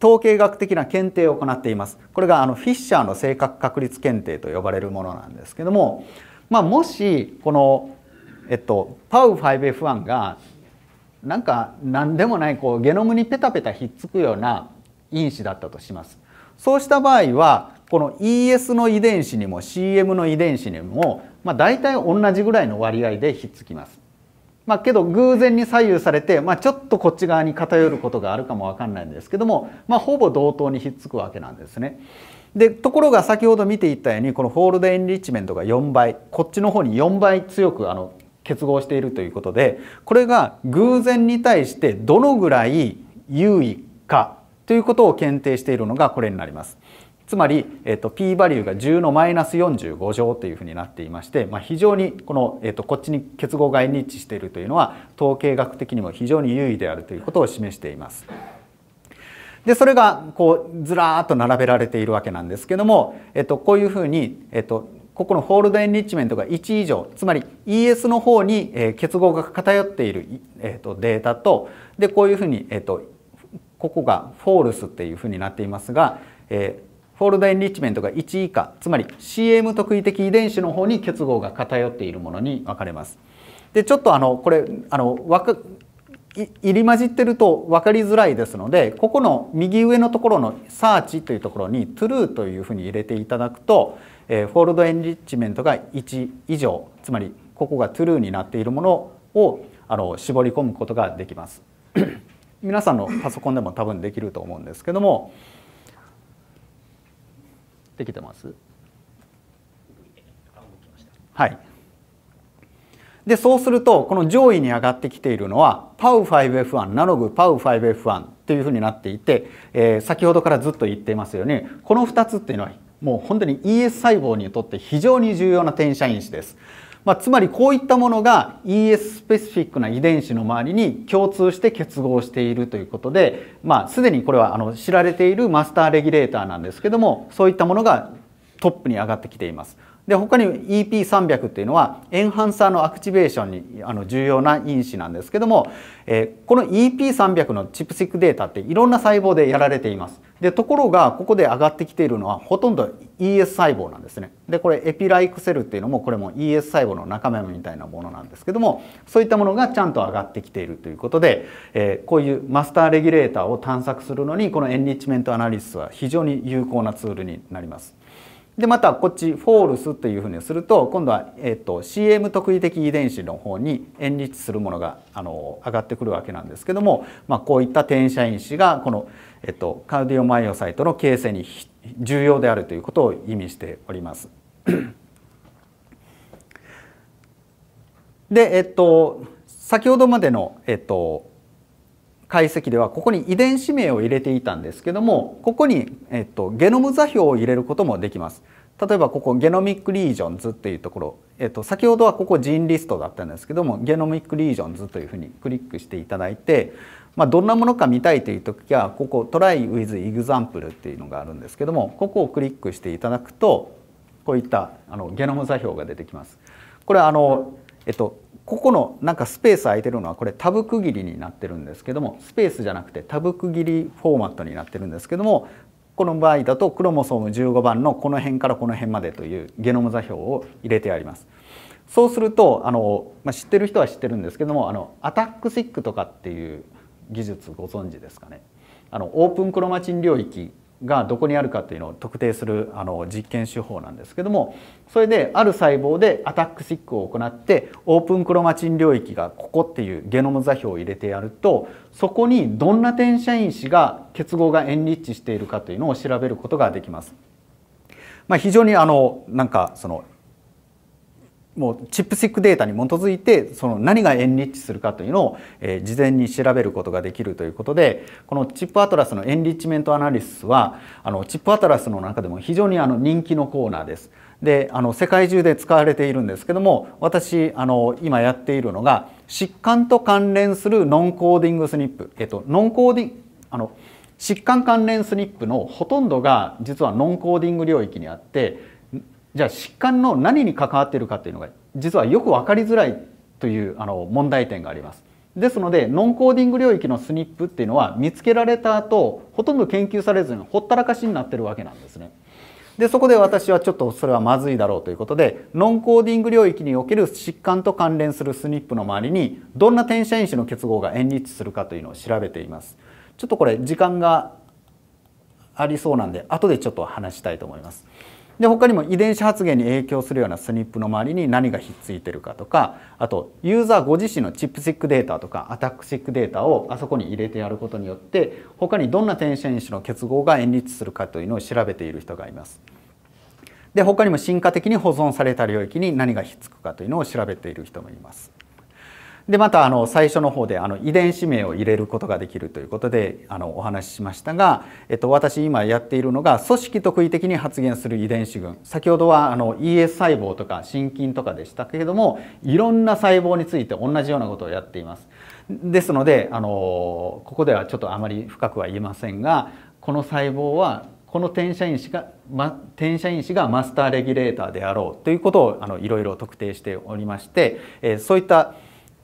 統計学的な検定を行っていますこれがあのフィッシャーの性格確率検定と呼ばれるものなんですけども、まあ、もしこの、えっと、PAU5F1 がなんか何でもないこうゲノムにペタペタひっつくような因子だったとします。そうした場合はこの ES の遺伝子にも CM の遺伝子にもまあ、大体同じぐらいの割合でひっつきます。まあ、けど偶然に左右されて、まあ、ちょっとこっち側に偏ることがあるかも分かんないんですけども、まあ、ほぼ同等にひっつくわけなんですね。でところが先ほど見ていたようにこのフォールドエンリッチメントが4倍こっちの方に4倍強くあの結合しているということでこれが偶然に対してどのぐらい優位かということを検定しているのがこれになります。つまり、えっと、p バリューが10のマイナス45乗というふうになっていまして、まあ、非常にこの、えっと、こっちに結合が N 一致しているというのは統計学的にも非常に優位であるということを示しています。でそれがこうずらーっと並べられているわけなんですけども、えっと、こういうふうに、えっと、ここのホールドエンリッチメントが1以上つまり ES の方に結合が偏っている、えっとデータとでこういうふうに、えっとここがフォールスっていうふうになっていますが、えフォールドエンリッチメントが1以下つまり CM 特異的遺伝子の方に結合が偏っているものに分かれます。でちょっとあのこれあの入り混じってると分かりづらいですのでここの右上のところの「サーチ」というところに「true」というふうに入れていただくと、えー、フォールドエンリッチメントが1以上つまりここが true になっているものをあの絞り込むことができます。皆さんのパソコンでも多分できると思うんですけどもできてますはい。で、そうすると、この上位に上がってきているのは、POW5F1、ナログ POW5F1 というふうになっていて、えー、先ほどからずっと言っていますように、この2つっていうのは、もう本当に ES 細胞にとって非常に重要な転写因子です。まあ、つまりこういったものが ES スペシフィックな遺伝子の周りに共通して結合しているということで、まあ、すでにこれはあの知られているマスターレギュレーターなんですけどもそういったものがトップに上がってきています。で他に EP300 っていうのはエンハンサーのアクティベーションにあの重要な因子なんですけども、えー、この EP300 のチップシックデータっていろんな細胞でやられています。でところがここで上がってきているのはほとんど ES 細胞なんですねでこれエピライクセルっていうのもこれも ES 細胞の中身みたいなものなんですけどもそういったものがちゃんと上がってきているということで、えー、こういうマスターレギュレーターを探索するのにこのエンリッチメントアナリスは非常に有効なツールになります。でまたこっちフォールスというふうにすると今度は、えー、と CM 特異的遺伝子の方にエンリッチするものがあの上がってくるわけなんですけども、まあ、こういった転写因子がこのえっと、カーディオマイオサイトの形成に重要であるということを意味しております。で、えっと、先ほどまでの、えっと、解析ではここに遺伝子名を入れていたんですけどもここに、えっと、ゲノム座標を入れることもできます。例えばここゲノミックリージョンズっていうところ、えっと、先ほどはここジンリストだったんですけどもゲノミックリージョンズというふうにクリックしていただいてまあ、どんなものか見たいという時はここ「Try with Example」っていうのがあるんですけどもここをクリックしていただくとこういったあのゲノム座標が出てきます。これあの、えっと、ここのなんかスペース空いてるのはこれタブ区切りになってるんですけどもスペースじゃなくてタブ区切りフォーマットになってるんですけどもこの場合だとクロモソーム15番のこの辺からこの辺までというゲノム座標を入れてあります。そうするとあの、まあ、知ってる人は知ってるんですけどもあのアタックシックとかっていう技術ご存知ですかねあのオープンクロマチン領域がどこにあるかというのを特定するあの実験手法なんですけどもそれである細胞でアタックシックを行ってオープンクロマチン領域がここっていうゲノム座標を入れてやるとそこにどんな転写因子が結合がエンリッチしているかというのを調べることができます。まあ、非常にあのなんかそのもうチップスックデータに基づいてその何がエンリッチするかというのを、え事前に調べることができるということでこのチップアトラスのエンリッチメントアナリシスはあのチップアトラスの中でも非常にあの人気のコーナーです。であの世界中で使われているんですけども私あの今やっているのが疾患と関連するノンコーディングスニップ、えっと、ノンコーディあの疾患関連スニップのほとんどが実はノンコーディング領域にあってじゃあ疾患の何に関わっているかというのが実はよく分かりづらいというあの問題点があります。ですのでノンコーディング領域のスニップっていうのは見つけられた後ほとんど研究されずにほったらかしになってるわけなんですね。でそこで私はちょっとそれはまずいだろうということでノンコーディング領域における疾患と関連するスニップの周りにどんな転写因子の結合が縁日するかというのを調べています。ちょっとこれ時間がありそうなんで後でちょっと話したいと思います。で他にも遺伝子発現に影響するようなスニップの周りに何がひっついてるかとかあとユーザーご自身のチップシックデータとかアタックシックデータをあそこに入れてやることによって他にどんな天因子の結合が演立するかというのを調べている人がいます。で他にも進化的に保存された領域に何がひっつくかというのを調べている人もいます。でまたあの最初の方であの遺伝子名を入れることができるということであのお話ししましたが、えっと、私今やっているのが組織特異的に発現する遺伝子群先ほどはあの ES 細胞とか心筋とかでしたけれどもいろんな細胞について同じようなことをやっています。ですのであのここではちょっとあまり深くは言えませんがこの細胞はこの転写因子が、ま、転写因子がマスターレギュレーターであろうということをあのいろいろ特定しておりまして、えそういった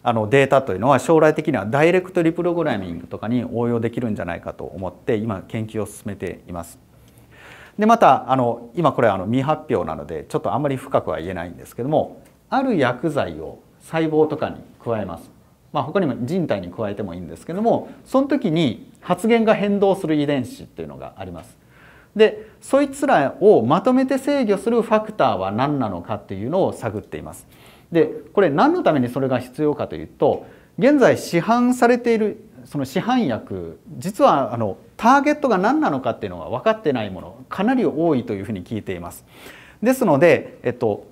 あのデータというのは将来的にはダイレクトリプログラミングとかに応用できるんじゃないかと思って今研究を進めています。でまたあの今これあの未発表なのでちょっとあんまり深くは言えないんですけどもある薬剤を細胞とかに加えます。まあ、他にも人体に加えてもいいんですけどもその時に発現が変動する遺伝子っていうのがあります。でそいつらをまとめて制御するファクターは何なのかっていうのを探っています。でこれ何のためにそれが必要かというと現在市販されているその市販薬実はあのターゲットが何なのかっていうのは分かってないものかなり多いというふうに聞いています。ですので、えっと、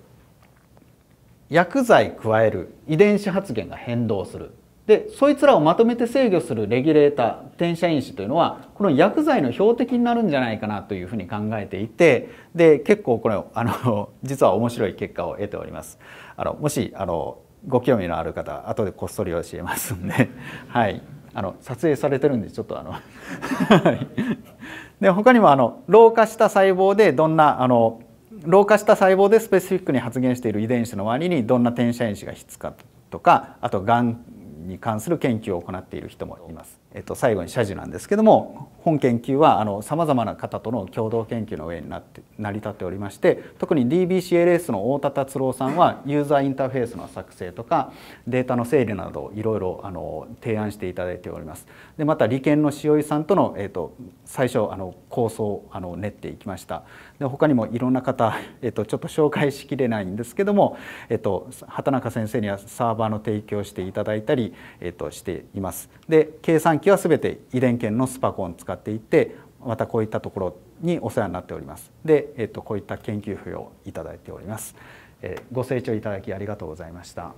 薬剤加える遺伝子発現が変動するでそいつらをまとめて制御するレギュレーター転写因子というのはこの薬剤の標的になるんじゃないかなというふうに考えていてで結構これあの実は面白い結果を得ております。あのもしあのご興味のある方後でこっそり教えますんで、はい、あの撮影されてるんでちょっとあの で他にもあの老化した細胞でどんなあの老化した細胞でスペシフィックに発現している遺伝子の割にどんな転写因子が必かとかあとがんに関する研究を行っている人もいます。えっと、最後に謝辞なんですけども本研究はさまざまな方との共同研究の上になって成り立っておりまして特に DBCLS の太田達郎さんはユーザーインターフェースの作成とかデータの整理などいろいろ提案していただいております。でまた理研の塩井さんとの、えーと、と最初あの構想をあの練っていきました。で他にもいろんな方、えっと、ちょっと紹介しきれないんですけども、えっと、畑中先生にはサーバーの提供していただいたり、えっと、しています。で計算機は全て遺伝研のスパコン使っていてまたこういったところにお世話になっております。で、えっと、こういった研究費をいただいております。えご清聴いただきありがとうございました。